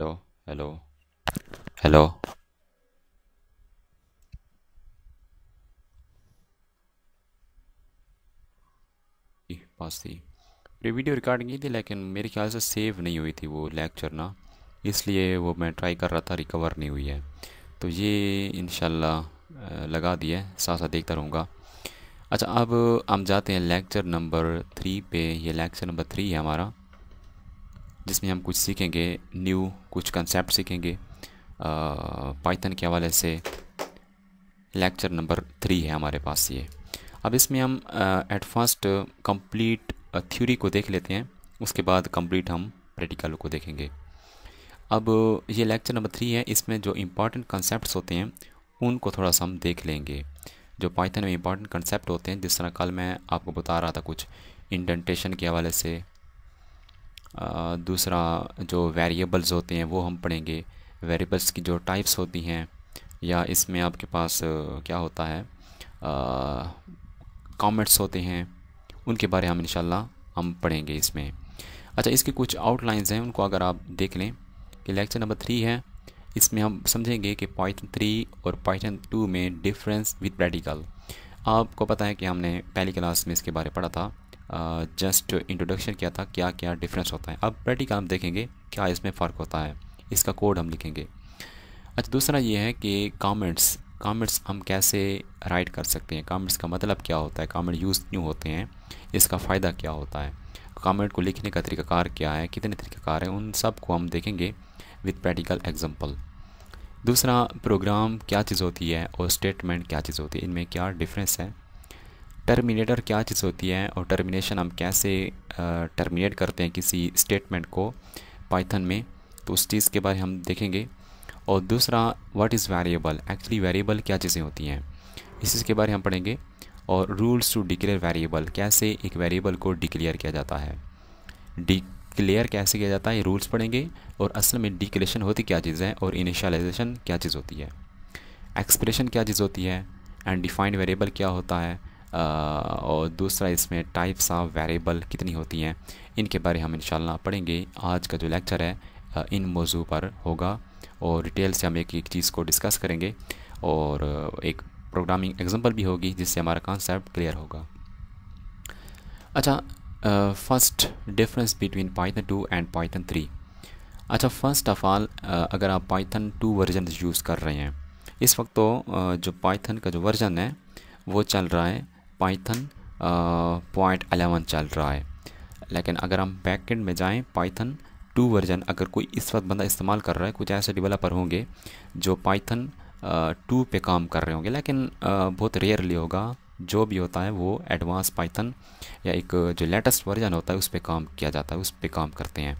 Hello hello hello पास थी ये video recording की थी लेकिन मेरे ख्याल से सेव नहीं हुई थी वो लेक्चर ना इसलिए वो मैं ट्राई कर रहा था रिकवर नहीं हुई है तो ये इन लगा दिया साथ साथ देखता रहूँगा अच्छा अब हम जाते हैं लेक्चर नंबर थ्री पे ये लेक्चर नंबर थ्री है हमारा जिसमें हम कुछ सीखेंगे न्यू कुछ कंसेप्ट सीखेंगे पाइथन के हवाले से लेक्चर नंबर थ्री है हमारे पास ये अब इसमें हम एट फर्स्ट कंप्लीट थ्योरी को देख लेते हैं उसके बाद कंप्लीट हम प्रैक्टिकल को देखेंगे अब ये लेक्चर नंबर थ्री है इसमें जो इम्पॉर्टेंट कंसेप्ट होते हैं उनको थोड़ा सा हम देख लेंगे जो पाइथन में इम्पॉर्टेंट कंसेप्ट होते हैं जिस तरह कल मैं आपको बता रहा था कुछ इंडेंटेशन के हवाले से दूसरा जो वेरिएबल्स होते हैं वो हम पढ़ेंगे वेरिएबल्स की जो टाइप्स होती हैं या इसमें आपके पास क्या होता है कमेंट्स होते हैं उनके बारे हम इन हम पढ़ेंगे इसमें अच्छा इसके कुछ आउटलाइंस हैं उनको अगर आप देख लें कि लेक्चर नंबर थ्री है इसमें हम समझेंगे कि पॉइंट थ्री और पॉइंट टू में डिफरेंस विद प्रैक्टिकल आपको पता है कि हमने पहली क्लास में इसके बारे में पढ़ा था जस्ट इंट्रोडक्शन किया था क्या क्या डिफरेंस होता है अब प्रैक्टिकल हम देखेंगे क्या इसमें फ़र्क होता है इसका कोड हम लिखेंगे अच्छा दूसरा ये है कि कमेंट्स कमेंट्स हम कैसे राइट कर सकते हैं कमेंट्स का मतलब क्या होता है कमेंट यूज़ क्यों होते हैं इसका फ़ायदा क्या होता है कमेंट को लिखने का तरीकाकार क्या है कितने तरीकाकार हैं उन सब को हम देखेंगे विद प्रैक्टिकल एग्ज़ाम्पल दूसरा प्रोग्राम क्या चीज़ होती है और स्टेटमेंट क्या चीज़ होती है इनमें क्या डिफरेंस है टर्मिनेटर क्या चीज़ होती है और टर्मिनेशन हम कैसे टर्मिनेट करते हैं किसी स्टेटमेंट को पाइथन में तो उस चीज़ के बारे में हम देखेंगे और दूसरा what is variable actually variable क्या चीज़ें होती हैं इस चीज़ के बारे में हम पढ़ेंगे और रूल्स टू डिक्लेयर वेरिएबल कैसे एक वेरिएबल को डिक्लेयर किया जाता है डिक्लेयर कैसे किया जाता है रूल्स पढ़ेंगे और असल में डिक्लेशन होती क्या चीज़ है और इनिशलाइजेशन क्या चीज़ होती है एक्सप्रेशन क्या चीज़ होती है एंड डिफाइंड वेरिएबल क्या होता है और दूसरा इसमें टाइप्स ऑफ वेरिएबल कितनी होती हैं इनके बारे हम इन पढ़ेंगे आज का जो लेक्चर है इन मौजू पर होगा और डिटेल से हम एक एक चीज़ को डिस्कस करेंगे और एक प्रोग्रामिंग एग्जांपल भी होगी जिससे हमारा कॉन्सेप्ट क्लियर होगा अच्छा first difference between Python two and Python three अच्छा फर्स्ट ऑफ ऑल अगर आप पाइथन टू वर्जन यूज़ कर रहे हैं इस वक्त तो जो पाइथन का जो वर्जन है वो चल रहा है पाइथन पॉइंट अलेवन चल रहा है लेकिन अगर हम बैकेंड में जाएं पाइथन टू वर्जन अगर कोई इस वक्त बंदा इस्तेमाल कर रहा है कुछ ऐसे डिवेलपर होंगे जो पाइथन टू uh, पे काम कर रहे होंगे लेकिन uh, बहुत रेयरली होगा जो भी होता है वो एडवांस पाइथन या एक जो लेटेस्ट वर्जन होता है उस पर काम किया जाता है उस पर काम करते हैं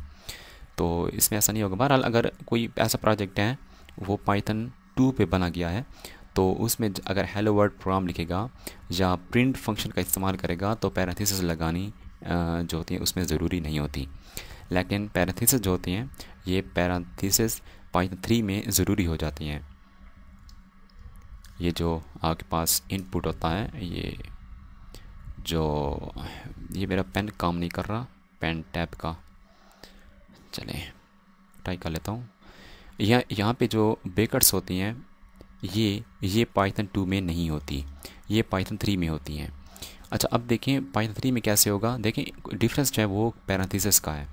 तो इसमें ऐसा नहीं होगा बहरहाल अगर कोई ऐसा प्रोजेक्ट है वो पाइथन टू पे बना गया है तो उसमें अगर हेलो वर्ड प्रोग्राम लिखेगा या प्रिंट फंक्शन का इस्तेमाल करेगा तो पैराथीसिस लगानी जो होती है उसमें ज़रूरी नहीं होती लेकिन पैराथीसिस जो होती हैं ये पैराथीसिस पाइथन थ्री में ज़रूरी हो जाती हैं ये जो आपके पास इनपुट होता है ये जो ये मेरा पेन काम नहीं कर रहा पेन टैप का चले ट्राई कर लेता हूँ यहाँ यहाँ पे जो बेकर्स होती हैं ये ये पाइथन टू में नहीं होती ये पाइथन थ्री में होती हैं अच्छा अब देखें पाइथन थ्री में कैसे होगा देखें डिफरेंस जो है वो पैराथीसिस का है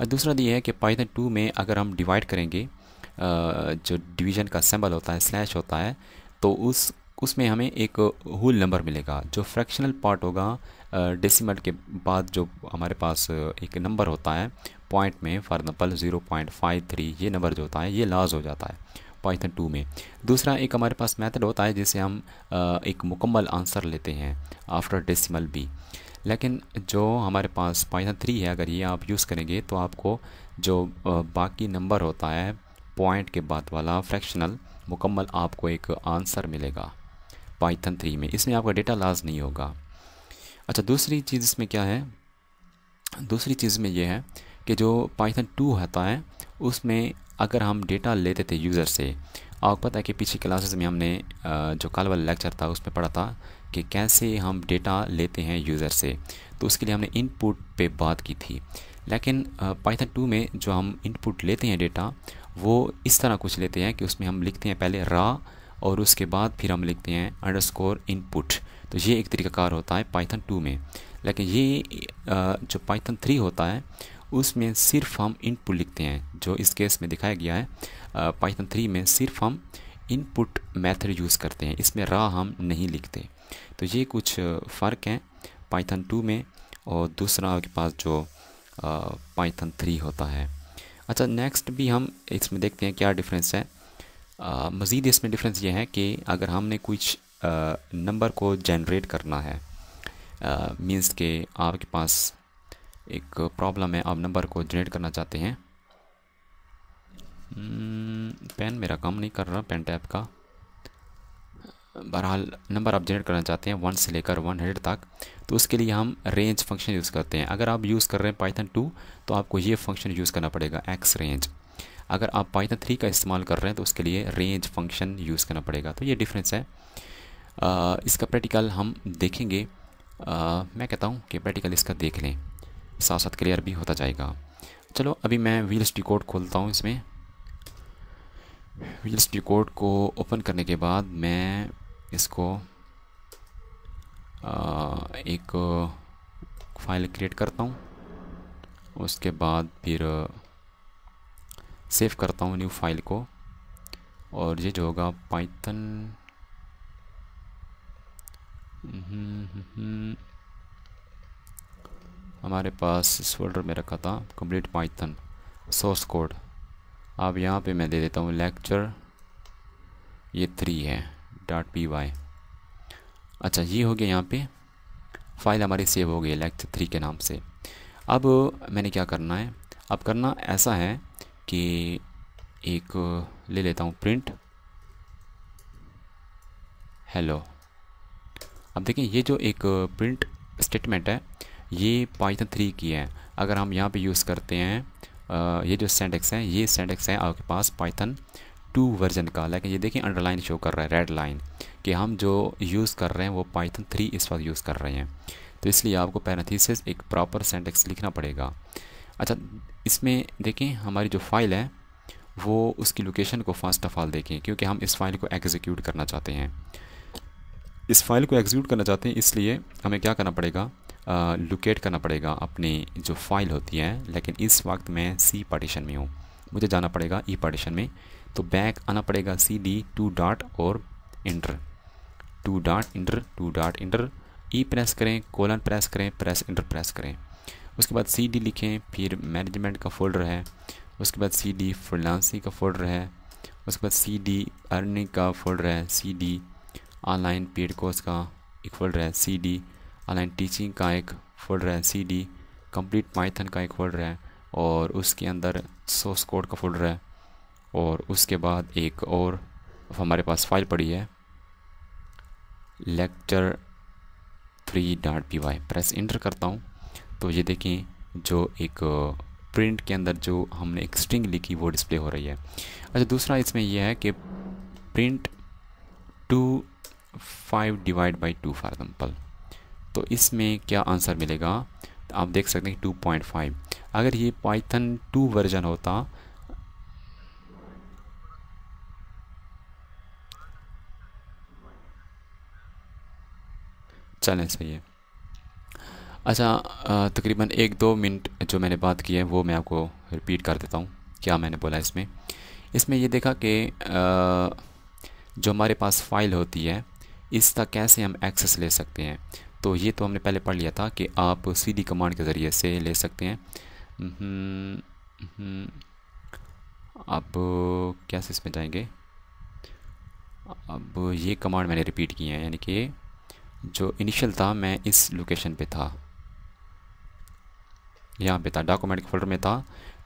और दूसरा तो ये है कि पाइथन टू में अगर हम डिवाइड करेंगे जो डिवीजन का सिंबल होता है स्लैश होता है तो उस उसमें हमें एक होल नंबर मिलेगा जो फ्रैक्शनल पार्ट होगा डेसिमल के बाद जो हमारे पास एक नंबर होता है पॉइंट में for example zero point five three ये नंबर जो होता है ये लाज हो जाता है पाइथन टू में दूसरा एक हमारे पास मेथड होता है जिसे हम एक मुकम्मल आंसर लेते हैं आफ्टर डेसिमल बी लेकिन जो हमारे पास पाइथन थ्री है अगर ये आप यूज़ करेंगे तो आपको जो बाकी नंबर होता है पॉइंट के बाद वाला फ्रैक्शनल मुकम्मल आपको एक आंसर मिलेगा पाइथन थ्री में इसमें आपका डेटा लॉस नहीं होगा अच्छा दूसरी चीज़ इसमें क्या है दूसरी चीज़ में यह है कि जो पाइथन टू होता है उसमें अगर हम डेटा लेते थे यूज़र से आपको पता है कि पीछे क्लासेस में हमने जो कल वाला लेक्चर था उसमें पढ़ा था कि कैसे हम डेटा लेते हैं यूज़र से तो उसके लिए हमने इनपुट पे बात की थी लेकिन पाइथन टू में जो हम इनपुट लेते हैं डेटा वो इस तरह कुछ लेते हैं कि उसमें हम लिखते हैं पहले रा और उसके बाद फिर हम लिखते हैं अंडरस्कोर इनपुट तो ये एक तरीकाकार होता है पाइथन टू में लेकिन ये जो पाइथन थ्री होता है उसमें सिर्फ हम इनपुट लिखते हैं जो इस केस में दिखाया गया है पाइथन थ्री में सिर्फ हम इनपुट मेथड यूज़ करते हैं इसमें रा हम नहीं लिखते तो ये कुछ फ़र्क हैं पाइथन टू में और दूसरा आपके पास जो पाइथन थ्री होता है अच्छा नेक्स्ट भी हम इसमें देखते हैं क्या डिफरेंस है मज़ीद इसमें डिफरेंस ये है कि अगर हमने कुछ नंबर को जनरेट करना है मीन्स के आपके पास एक प्रॉब्लम है आप नंबर को जनरेट करना चाहते हैं पेन hmm, मेरा काम नहीं कर रहा पेन टैप का बहरहाल नंबर आप जनरेट करना चाहते हैं वन से लेकर वन हंड्रेड तक तो उसके लिए हम रेंज फंक्शन यूज़ करते हैं अगर आप यूज़ कर रहे हैं पाइथन टू तो आपको ये फंक्शन यूज़ करना पड़ेगा एक्स रेंज अगर आप पाइथन थ्री का इस्तेमाल कर रहे हैं तो उसके लिए रेंज फंक्शन यूज़ करना पड़ेगा तो ये डिफरेंस है आ, इसका प्रैक्टिकल हम देखेंगे आ, मैं कहता हूँ कि प्रैक्टिकल इसका देख लें साथ साथ क्लियर भी होता जाएगा चलो अभी मैं व्हील्स डिकोड खोलता हूँ इसमें स्टूडियो कोड को ओपन करने के बाद मैं इसको एक फाइल क्रिएट करता हूँ उसके बाद फिर सेव करता हूँ न्यू फाइल को और ये जो होगा पाइथन हमारे पास इस फोल्डर में रखा था कंप्लीट पाइथन सोर्स कोड अब यहाँ पे मैं दे देता हूँ लेक्चर ये थ्री है डॉट पी वाई अच्छा ये हो गया यहाँ पे फाइल हमारी सेव हो गई लेक्चर थ्री के नाम से अब मैंने क्या करना है अब करना ऐसा है कि एक ले लेता हूँ प्रिंट हेलो अब देखें ये जो एक प्रिंट स्टेटमेंट है ये पाइथन थ्री की है अगर हम यहाँ पे यूज़ करते हैं ये जो सेंडेक्स हैं ये सेंडेक्स हैं आपके पास पाइथन टू वर्जन का लेकिन ये देखिए अंडरलाइन शो कर रहा है रेड लाइन कि हम जो यूज़ कर रहे हैं वो पाइथन थ्री इस वक्त यूज़ कर रहे हैं तो इसलिए आपको पैराथीसिस एक प्रॉपर सेंटेक्स लिखना पड़ेगा अच्छा इसमें देखें हमारी जो फाइल है वो उसकी लोकेशन को फर्स्ट ऑफ ऑल देखें क्योंकि हम इस फाइल को एग्जीक्यूट करना चाहते हैं इस फाइल को एग्जीक्यूट करना चाहते हैं इसलिए हमें क्या करना पड़ेगा लोकेट करना पड़ेगा अपनी जो फाइल होती है लेकिन इस वक्त मैं सी पार्टीशन में हूँ मुझे जाना पड़ेगा ई e पार्टीशन में तो बैक आना पड़ेगा सी डी टू डॉट और enter two dot enter two dot enter E press करें कोलन प्रेस करें प्रेस इंटर प्रेस करें उसके बाद सी डी लिखें फिर मैनेजमेंट का फोल्डर है उसके बाद सी डी फ्रीलांसिंग का फोल्डर है उसके बाद सी डी अर्निंग का फोल्डर है C D online paid course का एक फोल्डर है सी डी ऑनलाइन टीचिंग का एक फोल्डर है सी डी कम्प्लीट माइथन का एक फोल्डर है और उसके अंदर सोर्स कोड का फोल्डर है और उसके बाद एक और हमारे पास फाइल पड़ी है lecture three dot P Y press enter करता हूँ तो ये देखें जो एक प्रिंट के अंदर जो हमने एक स्ट्रिंग लिखी वो डिस्प्ले हो रही है अच्छा दूसरा इसमें यह है कि print two five divide by two for example तो इसमें क्या आंसर मिलेगा तो आप देख सकते हैं टू पॉइंट फाइव अगर ये पाइथन टू वर्जन होता चलें सही है अच्छा तकरीबन एक दो मिनट जो मैंने बात की है वो मैं आपको रिपीट कर देता हूँ क्या मैंने बोला इसमें इसमें ये देखा कि जो हमारे पास फाइल होती है इसका कैसे हम एक्सेस ले सकते हैं तो ये तो हमने पहले पढ़ लिया था कि आप सीडी कमांड के ज़रिए से ले सकते हैं हम्म, हम्म, अब कैसे इसमें जाएंगे अब ये कमांड मैंने रिपीट किए हैं यानी कि जो इनिशियल था मैं इस लोकेशन पे था यहाँ पे था डॉक्यूमेंट के फोल्डर में था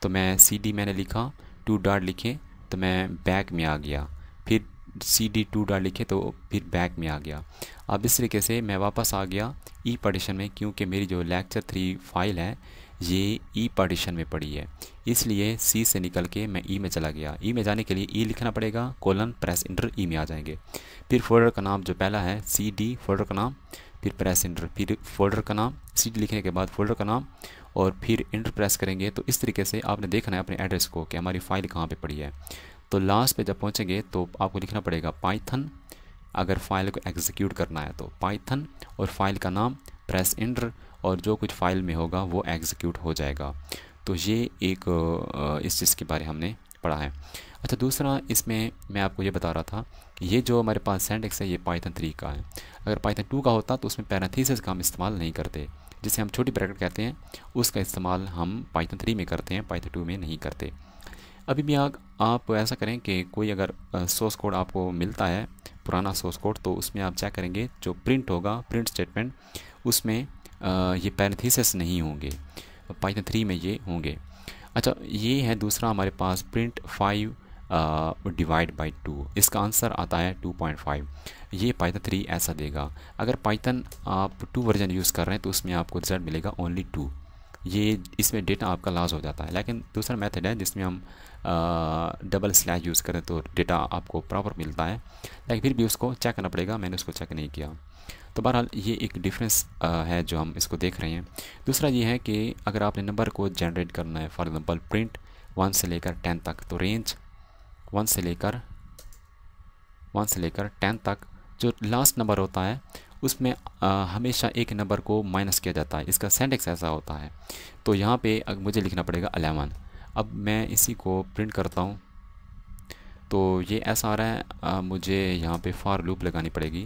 तो मैं सी डी मैंने लिखा टू डॉट लिखे तो मैं बैक में आ गया फिर सी डी टू डाल लिखे तो फिर बैक में आ गया अब इस तरीके से मैं वापस आ गया ई e पार्टीशन में क्योंकि मेरी जो लेक्चर थ्री फाइल है ये ई e पार्टीशन में पड़ी है इसलिए सी से निकल के मैं ई e में चला गया ई में जाने के लिए ई लिखना पड़ेगा कोलन प्रेस इंटर ई में आ जाएंगे फिर फोल्डर का नाम जो पहला है सी डी फोल्डर का नाम फिर प्रेस इंटर फिर फोल्डर का नाम सी डी लिखने के बाद फोल्डर का नाम और फिर इंटर प्रेस करेंगे तो इस तरीके से आपने देखना है अपने एड्रेस को कि हमारी फ़ाइल कहाँ पर पड़ी है तो लास्ट पे जब पहुँचेंगे तो आपको लिखना पड़ेगा पाइथन अगर फाइल को एग्जीक्यूट करना है तो पाइथन और फाइल का नाम प्रेस इंटर और जो कुछ फाइल में होगा वो एग्जीक्यूट हो जाएगा तो ये एक इस चीज़ के बारे हमने पढ़ा है अच्छा दूसरा इसमें मैं आपको ये बता रहा था कि ये जो हमारे पास सेंटेक्स है ये पाइथन थ्री का है अगर पाइथन टू का होता तो उसमें पैराथीसिस का हम इस्तेमाल नहीं करते जिसे हम छोटी ब्रैकेट कहते हैं उसका इस्तेमाल हम पाइथन थ्री में करते हैं पाइथन टू में नहीं करते अभी भी आग आप ऐसा करें कि कोई अगर सोर्स कोड आपको मिलता है पुराना सोर्स कोड तो उसमें आप चेक करेंगे जो प्रिंट होगा प्रिंट स्टेटमेंट उसमें ये पैरथीसिस नहीं होंगे पाइथन थ्री में ये होंगे अच्छा ये है दूसरा हमारे पास print five divide by two इसका आंसर आता है टू पॉइंट फाइव ये पाइथन थ्री ऐसा देगा अगर पाइथन आप टू वर्जन यूज़ कर रहे हैं तो उसमें आपको रिजल्ट मिलेगा ओनली टू ये इसमें डेटा आपका लॉस हो जाता है लेकिन दूसरा मेथड है जिसमें हम डबल स्लैश यूज़ करें तो डेटा आपको प्रॉपर मिलता है लेकिन फिर भी उसको चेक करना पड़ेगा मैंने उसको चेक नहीं किया तो बहरहाल ये एक डिफरेंस है जो हम इसको देख रहे हैं दूसरा ये है कि अगर आपने नंबर को जनरेट करना है फॉर एग्ज़ाम्पल प्रिंट वन से लेकर टेन तक तो रेंज वन से लेकर वन से लेकर टेन तक जो लास्ट नंबर होता है उसमें आ, हमेशा एक नंबर को माइनस किया जाता है इसका सेंटेक्स ऐसा होता है तो यहाँ पे अब मुझे लिखना पड़ेगा अलेवन अब मैं इसी को प्रिंट करता हूँ तो ये ऐसा आ रहा है आ, मुझे यहाँ पे फार लूप लगानी पड़ेगी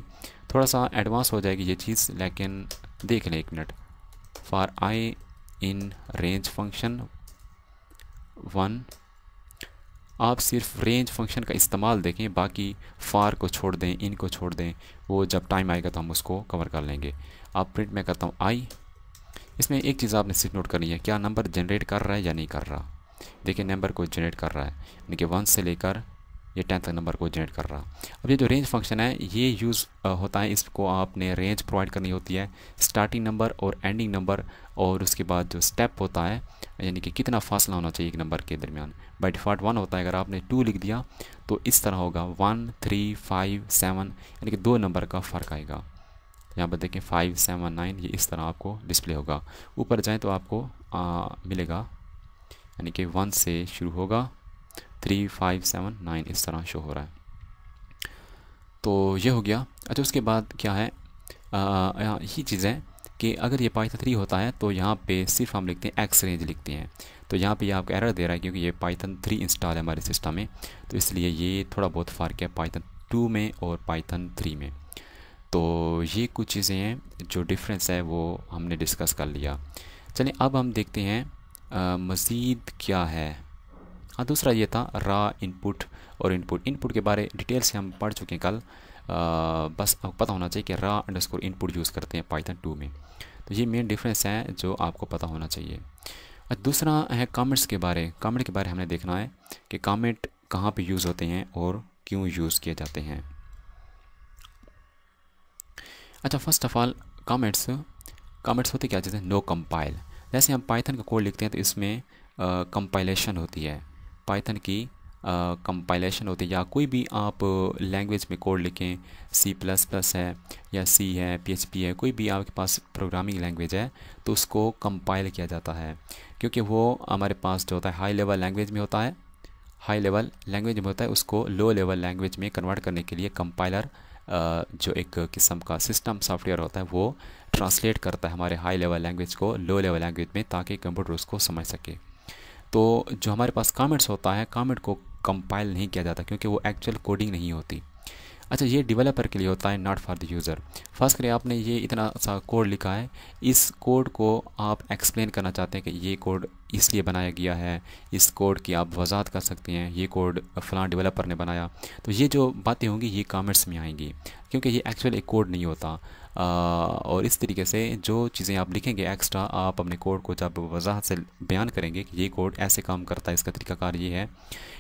थोड़ा सा एडवांस हो जाएगी ये चीज़ लेकिन देख लें एक minute for I in range function one आप सिर्फ रेंज फंक्शन का इस्तेमाल देखें बाकी फार को छोड़ दें इन को छोड़ दें वो जब टाइम आएगा तो हम उसको कवर कर लेंगे आप प्रिंट में करता हूँ आई इसमें एक चीज़ आपने सिर्फ नोट करनी है क्या नंबर जनरेट कर रहा है या नहीं कर रहा देखिए नंबर को जनरेट कर रहा है यानी कि वन से लेकर ये टेंथ नंबर को जनरेट कर रहा अब ये जो रेंज फंक्शन है ये यूज़ होता है इसको आपने रेंज प्रोवाइड करनी होती है स्टार्टिंग नंबर और एंडिंग नंबर और उसके बाद जो स्टेप होता है यानी कि कितना फासला होना चाहिए एक नंबर के दरमियान बाई डिफ़ाल्ट वन होता है अगर आपने टू लिख दिया तो इस तरह होगा वन थ्री फाइव सेवन यानी कि दो नंबर का फ़र्क आएगा यहाँ पर देखें फाइव सेवन नाइन ये इस तरह आपको डिस्प्ले होगा ऊपर जाएँ तो आपको आ, मिलेगा यानी कि वन से शुरू होगा थ्री फाइव सेवन नाइन इस तरह शो हो रहा है तो ये हो गया अच्छा उसके बाद क्या है आ, यही चीज़ें कि अगर ये पाइथन थ्री होता है तो यहाँ पे सिर्फ हम लिखते हैं एक्स रेंज लिखते हैं तो यहाँ पे ये यह आपको एरर दे रहा है क्योंकि ये पाइथन थ्री इंस्टॉल है हमारे सिस्टम में तो इसलिए ये थोड़ा बहुत फ़र्क है पाइथन टू में और पाइथन थ्री में तो ये कुछ चीज़ें हैं जो डिफरेंस है वो हमने डिस्कस कर लिया चलें अब हम देखते हैं मज़ीद क्या है हाँ दूसरा ये था रा इनपुट और इनपुट इनपुट के बारे डिटेल से हम पढ़ चुके हैं कल बस आपको पता होना चाहिए कि रा अंडरस्कोर इनपुट यूज़ करते हैं पाइथन टू में तो ये मेन डिफरेंस है जो आपको पता होना चाहिए और दूसरा है कमेंट्स के बारे कमेंट के बारे हमने देखना है कि कमेंट कहाँ पे यूज़ होते हैं और क्यों यूज़ किए जाते हैं अच्छा first of all comments comments होते क्या हैं नो कंपाइल जैसे हम पाइथन का कोड लिखते हैं तो इसमें कंपाइलेशन होती है पाइथन की कंपाइलेशन होती है या कोई भी आप लैंग्वेज में कोड लिखें सी प्लस प्लस है या सी है पी है कोई भी आपके पास प्रोग्रामिंग लैंग्वेज है तो उसको कंपाइल किया जाता है क्योंकि वो हमारे पास जो होता है हाई लेवल लैंग्वेज में होता है हाई लेवल लैंग्वेज में होता है उसको लो लेवल लैंग्वेज में कन्वर्ट करने के लिए कंपाइलर जो एक किस्म का सिस्टम सॉफ्टवेयर होता है वो ट्रांसलेट करता है हमारे हाई लेवल लैंग्वेज को लो लेवल लैंग्वेज में ताकि कंप्यूटर उसको समझ सके तो जो हमारे पास कामेंट्स होता है कामेंट को कंपाइल नहीं किया जाता क्योंकि वो एक्चुअल कोडिंग नहीं होती अच्छा ये डेवलपर के लिए होता है not for the user first करें आपने ये इतना सा कोड लिखा है इस कोड को आप एक्सप्लेन करना चाहते हैं कि ये कोड इसलिए बनाया गया है इस कोड की आप वजात कर सकते हैं ये कोड फ़लाँ डेवलपर ने बनाया तो ये जो बातें होंगी ये कमेंट्स में आएंगी क्योंकि ये एक्चुअल एक कोड नहीं होता और इस तरीके से जो चीज़ें आप लिखेंगे एक्स्ट्रा आप अपने कोड को जब वजाहत से बयान करेंगे कि ये कोड ऐसे काम करता है इसका तरीकाकार ये है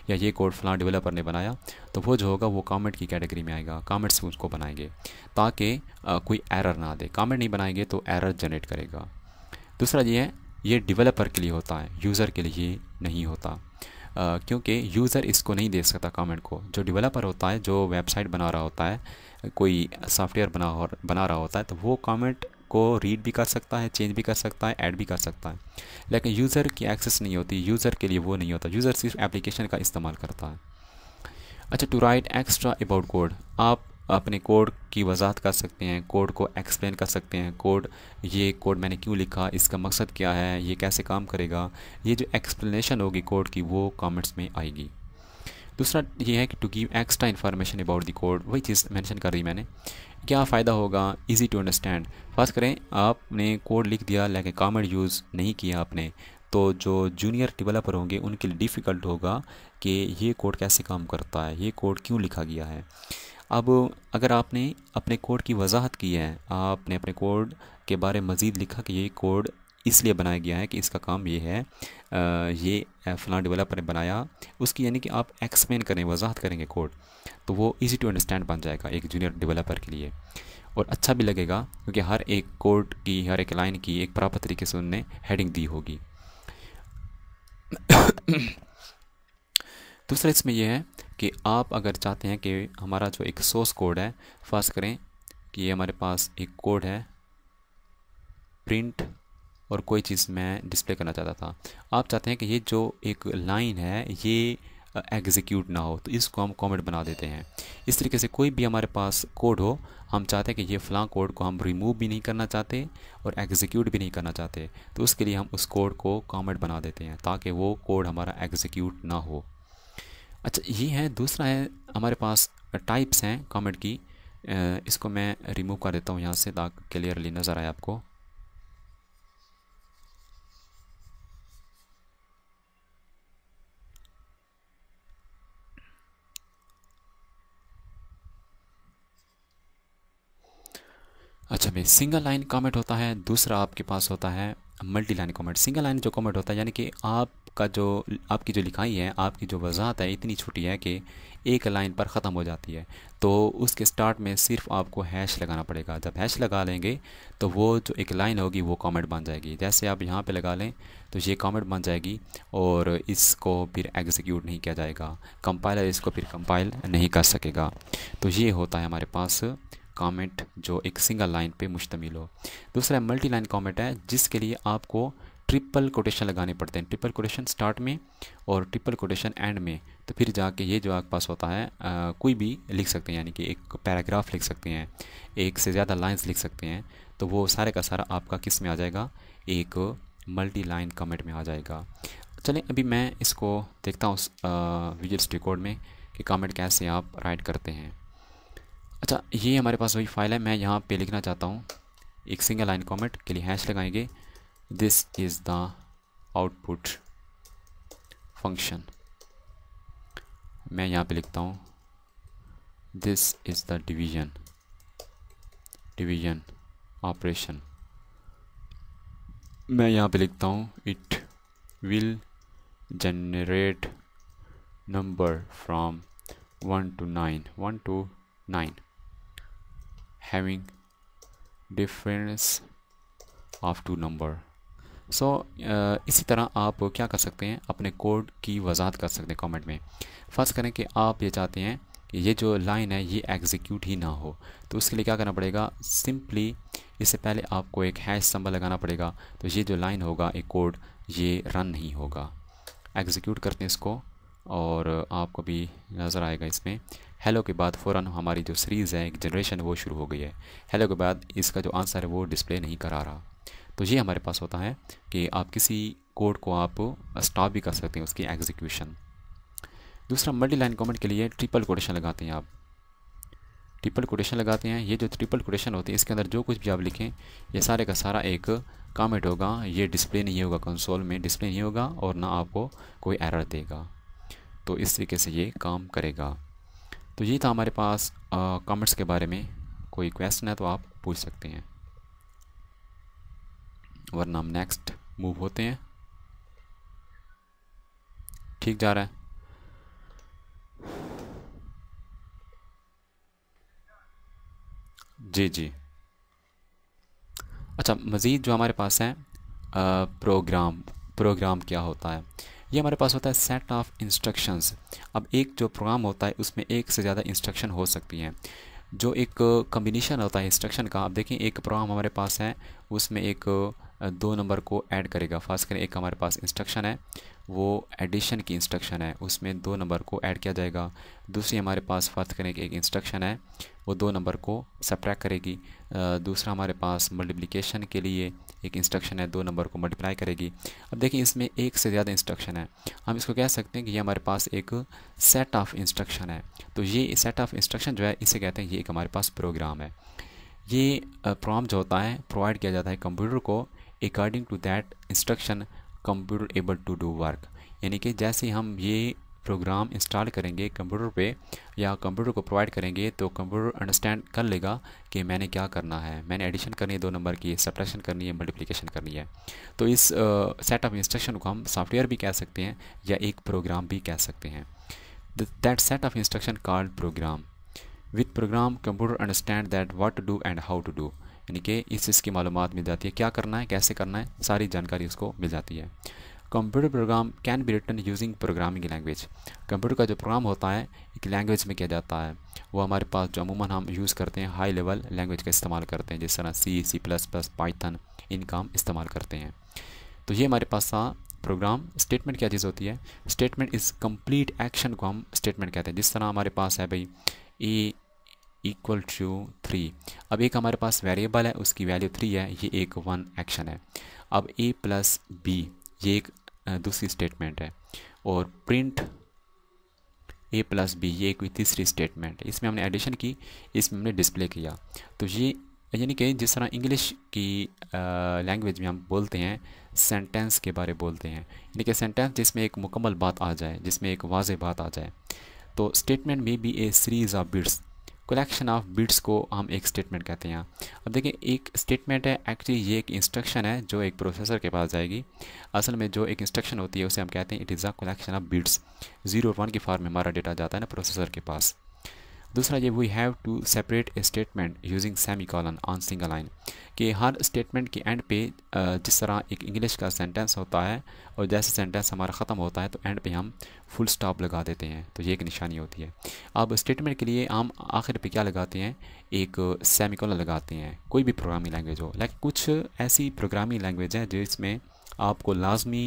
या ये कोड फ़लाँ डेवलपर ने बनाया तो वो जो होगा वो कामेंट की कैटेगरी में आएगा कामेंट्स उसको बनाएंगे ताकि कोई एरर ना दे कामेंट नहीं बनाएंगे तो एरर जनरेट करेगा दूसरा ये है ये डिवेलपर के लिए होता है यूज़र के लिए नहीं होता क्योंकि यूज़र इसको नहीं दे सकता कमेंट को जो डेवलपर होता है जो वेबसाइट बना रहा होता है कोई सॉफ्टवेयर बना बना रहा होता है तो वो कमेंट को रीड भी कर सकता है चेंज भी कर सकता है ऐड भी कर सकता है लेकिन यूज़र की एक्सेस नहीं होती यूज़र के लिए वो नहीं होता यूज़र सिर्फ एप्लीकेशन का इस्तेमाल करता है अच्छा to write extra about code आप अपने कोड की वजाहत कर सकते हैं कोड को एक्सप्लेन कर सकते हैं कोड ये कोड मैंने क्यों लिखा इसका मकसद क्या है ये कैसे काम करेगा ये जो एक्सप्लेनेशन होगी कोड की वो कमेंट्स में आएगी दूसरा ये है कि to give extra information about the code वही चीज़ मैंशन कर रही मैंने क्या फ़ायदा होगा ईजी टू अंडरस्टैंड बात करें आपने कोड लिख दिया लेकिन कामेंट यूज़ नहीं किया आपने तो जो जूनियर डेवलपर होंगे उनके लिए डिफ़िकल्ट होगा कि ये कोड कैसे काम करता है ये कोड क्यों लिखा गया है अब अगर आपने अपने कोड की वजाहत की है आपने अपने कोड के बारे में मज़ीद लिखा कि ये कोड इसलिए बनाया गया है कि इसका काम ये है ये फ़लाँ डेवलपर ने बनाया उसकी यानी कि आप एक्सप्लेन करें वजाहत करेंगे कोड तो वो इजी टू अंडरस्टैंड बन जाएगा एक जूनियर डेवलपर के लिए और अच्छा भी लगेगा क्योंकि हर एक कोड की हर एक लाइन की एक प्रॉपर तरीके से उनने हेडिंग दी होगी दूसरा इसमें यह है कि आप अगर चाहते हैं कि हमारा जो एक सोर्स कोड है फर्स्ट करें कि ये हमारे पास एक कोड है प्रिंट और कोई चीज़ मैं डिस्प्ले करना चाहता था आप चाहते हैं कि ये जो एक लाइन है ये एग्जीक्यूट ना हो तो इसको हम कमेंट बना देते हैं इस तरीके से कोई भी हमारे पास कोड हो हम चाहते हैं कि ये फ़लाँ कोड को हम रिमूव भी नहीं करना चाहते और एग्जीक्यूट भी नहीं करना चाहते तो उसके लिए हम उस कोड को कमेंट बना देते हैं ताकि वो कोड हमारा एग्जीक्यूट ना हो अच्छा ये है दूसरा है हमारे पास टाइप्स हैं कमेंट की इसको मैं रिमूव कर देता हूँ यहाँ से ताकि क्लियरली नज़र आए आपको अच्छा भाई सिंगल लाइन कमेंट होता है दूसरा आपके पास होता है multi line comment single line जो कॉमेंट होता है यानी कि आपका जो आपकी जो लिखाई है आपकी जो वजाहत है इतनी छोटी है कि एक लाइन पर ख़त्म हो जाती है तो उसके स्टार्ट में सिर्फ आपको हैश लगाना पड़ेगा जब हैश लगा लेंगे तो वो जो एक लाइन होगी वो कॉमेंट बन जाएगी जैसे आप यहाँ पर लगा लें तो ये कॉमेंट बन जाएगी और इसको फिर एग्जीक्यूट नहीं किया जाएगा कंपाइलर इसको फिर कंपाइल नहीं कर सकेगा तो ये होता है हमारे पास कॉमेंट जो एक सिंगल लाइन पे मुश्तमिल हो दूसरा मल्टी लाइन कॉमेंट है जिसके लिए आपको ट्रिपल कोटेशन लगाने पड़ते हैं ट्रिपल कोटेशन स्टार्ट में और ट्रिपल कोटेशन एंड में तो फिर जाके ये जो आपके पास होता है आ, कोई भी लिख सकते हैं यानी कि एक पैराग्राफ लिख सकते हैं एक से ज़्यादा लाइन्स लिख सकते हैं तो वो सारे का सारा आपका किस में आ जाएगा एक मल्टी लाइन कमेंट में आ जाएगा चलें अभी मैं इसको देखता हूँ विजुअल रिकॉर्ड में कि कमेंट कैसे आप राइट करते हैं अच्छा ये हमारे पास वही फाइल है मैं यहाँ पे लिखना चाहता हूँ एक सिंगल लाइन कॉमेंट के लिए हैश लगाएंगे this is the output function मैं यहाँ पे लिखता हूँ this is the division division operation मैं यहाँ पे लिखता हूँ it will generate number from one to nine one to nine having difference of two number so इसी तरह आप क्या कर सकते हैं अपने कोड की वजाहत कर सकते हैं कॉमेंट में फर्ज करें कि आप ये चाहते हैं कि ये जो लाइन है ये एग्जीक्यूट ही ना हो तो उसके लिए क्या करना पड़ेगा सिंपली इससे पहले आपको एक हैश संबल लगाना पड़ेगा तो ये जो लाइन होगा एक कोड ये रन नहीं होगा एग्जीक्यूट करते हैं इसको और आपको भी नज़र आएगा इसमें हेलो के बाद फ़ौर हमारी जो सीरीज़ है एक जनरेशन वो शुरू हो गई है हेलो के बाद इसका जो आंसर है वो डिस्प्ले नहीं करा रहा तो ये हमारे पास होता है कि आप किसी कोड को आप स्टॉप भी कर सकते हैं उसकी एग्जीक्यूशन दूसरा मल्टी लाइन कमेंट के लिए ट्रिपल कोटेशन लगाते हैं आप ट्रिपल कोटेशन लगाते हैं ये जो ट्रिपल कोटेशन होती है इसके अंदर जो कुछ भी आप लिखें ये सारे का सारा एक कामेंट होगा ये डिस्प्ले नहीं होगा कंसोल में डिस्प्ले नहीं होगा और ना आपको कोई एरर देगा तो इस तरीके से ये काम करेगा तो ये था हमारे पास कमेंट्स के बारे में कोई क्वेश्चन है तो आप पूछ सकते हैं वरना हम नेक्स्ट मूव होते हैं ठीक जा रहा है जी जी अच्छा मज़ीद जो हमारे पास हैं प्रोग्राम प्रोग्राम क्या होता है ये हमारे पास होता है सेट ऑफ इंस्ट्रक्शंस अब एक जो प्रोग्राम होता है उसमें एक से ज़्यादा इंस्ट्रक्शन हो सकती हैं जो एक कम्बिनेशन होता है इंस्ट्रक्शन का आप देखें एक प्रोग्राम हमारे पास है उसमें एक दो नंबर को ऐड करेगा फास्ट करें एक हमारे पास इंस्ट्रक्शन है वो एडिशन की इंस्ट्रक्शन है उसमें दो नंबर को ऐड किया जाएगा दूसरी हमारे पास फर्स्ट करें कि एक इंस्ट्रक्शन है वो दो नंबर को सप्रैक करेगी दूसरा हमारे पास मल्टीप्लिकेशन के लिए एक इंस्ट्रक्शन है दो नंबर को मल्टीप्लाई करेगी अब देखिए इसमें एक से ज़्यादा इंस्ट्रक्शन है हम इसको कह सकते हैं कि ये हमारे पास एक सेट ऑफ इंस्ट्रक्शन है तो ये सेट ऑफ इंस्ट्रक्शन जो है इसे कहते हैं ये एक हमारे पास प्रोग्राम है ये प्रॉम जो होता है प्रोवाइड किया जाता है कंप्यूटर को according to that instruction computer able to do work यानी कि जैसे हम ये प्रोग्राम इंस्टॉल करेंगे कंप्यूटर पे या कंप्यूटर को प्रोवाइड करेंगे तो कंप्यूटर अंडरस्टैंड कर लेगा कि मैंने क्या करना है मैंने एडिशन करनी है दो नंबर की सप्रेशन करनी है मल्टीप्लिकेशन करनी है तो इस सेट ऑफ इंस्ट्रक्शन को हम सॉफ्टवेयर भी कह सकते हैं या एक प्रोग्राम भी कह सकते हैं that set of instruction called program with program computer understand that what to do and how to do यानी कि इस चीज़ की मालूम मिल जाती है क्या करना है कैसे करना है सारी जानकारी उसको मिल जाती है computer program can be return using programming language computer का जो प्रोग्राम होता है एक लैंग्वेज में किया जाता है वो हमारे पास जो अमूमन हम यूज़ करते हैं हाई लेवल लैंग्वेज का इस्तेमाल करते हैं जिस तरह C C plus plus Python इनका हम इस्तेमाल करते हैं तो ये हमारे पास था प्रोग्राम स्टेटमेंट क्या चीज़ होती है स्टेटमेंट इस कंप्लीट एक्शन को हम स्टेटमेंट कहते हैं जिस तरह हमारे पास है भाई ए इक्वल टू थ्री अब एक हमारे पास वेरिएबल है उसकी वैल्यू थ्री है ये एक वन एक्शन है अब ए प्लस बी ये एक दूसरी स्टेटमेंट है और प्रिंट ए प्लस बी ये कोई तीसरी स्टेटमेंट है इसमें हमने एडिशन की इसमें हमने डिस्प्ले किया तो ये यानी कि जिस तरह इंग्लिश की लैंग्वेज में हम बोलते हैं सेंटेंस के बारे बोलते हैं यानी कि सेंटेंस जिसमें एक मुकम्मल बात आ जाए जिसमें एक वाज बात आ जाए तो स्टेटमेंट में be a series of bits collection of bits को हम एक स्टेटमेंट कहते हैं अब देखिए एक स्टेटमेंट है एक्चुअली ये एक इंस्ट्रक्शन है जो एक प्रोसेसर के पास जाएगी असल में जो एक इंस्ट्रक्शन होती है उसे हम कहते हैं it is a collection of bits zero one के फॉर्म में हमारा डेटा जाता है ना प्रोसेसर के पास दूसरा ये we have to separate statement using semi colon on single line कि हर स्टेटमेंट के एंड पे जिस तरह एक इंग्लिश का सेंटेंस होता है और जैसे सेंटेंस हमारा ख़त्म होता है तो एंड पे हम फुल स्टॉप लगा देते हैं तो ये एक निशानी होती है अब स्टेटमेंट के लिए हम आखिर पे क्या लगाते हैं एक सेमी कॉलन लगाते हैं कोई भी प्रोग्रामिंग लैंग्वेज हो लेकिन कुछ ऐसी प्रोग्रामिंग लैंग्वेज है जिसमें आपको लाजमी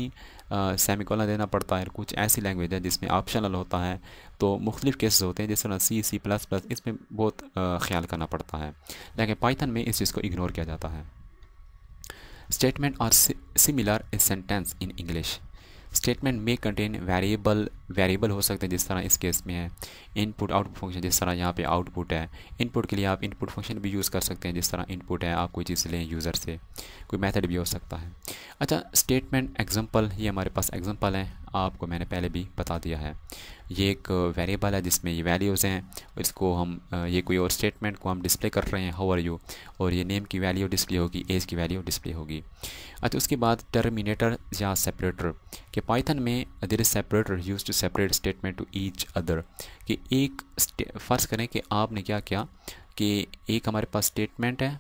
सेमी कॉलन देना पड़ता है कुछ ऐसी लैंग्वेज है जिसमें ऑप्शनल होता है तो मुख्तफ केसेस होते हैं जिस तरह सी सी प्लस प्लस इसमें बहुत ख्याल करना पड़ता है लेकिन पाइथन में इस चीज़ को इग्नोर किया जाता है statement are similar a sentence in English statement में कंटेन वेरिएबल वेरिएबल हो सकते हैं जिस तरह इस केस में है इनपुट आउटपुट फंक्शन जिस तरह यहाँ पे आउटपुट है इनपुट के लिए आप इनपुट फंक्शन भी यूज़ कर सकते हैं जिस तरह इनपुट है आप कोई चीज़ लें यूज़र से कोई मेथड भी हो सकता है अच्छा स्टेटमेंट एग्जांपल ये हमारे पास एग्जांपल है आपको मैंने पहले भी बता दिया है ये एक वेरिएबल है जिसमें ये वैल्यूज़ हैं इसको हम ये कोई और स्टेटमेंट को हम डिस्प्ले कर रहे हैं हाउ आर यू और ये नेम की वैल्यू डिस्प्ले होगी एज की वैल्यू डिस्प्ले होगी अच्छा उसके बाद टर्मिनेटर या सेपरेटर कि पाइथन में there is separator use to separate statement to each other कि एक फ़र्ज़ करें कि आपने क्या किया कि एक हमारे पास स्टेटमेंट है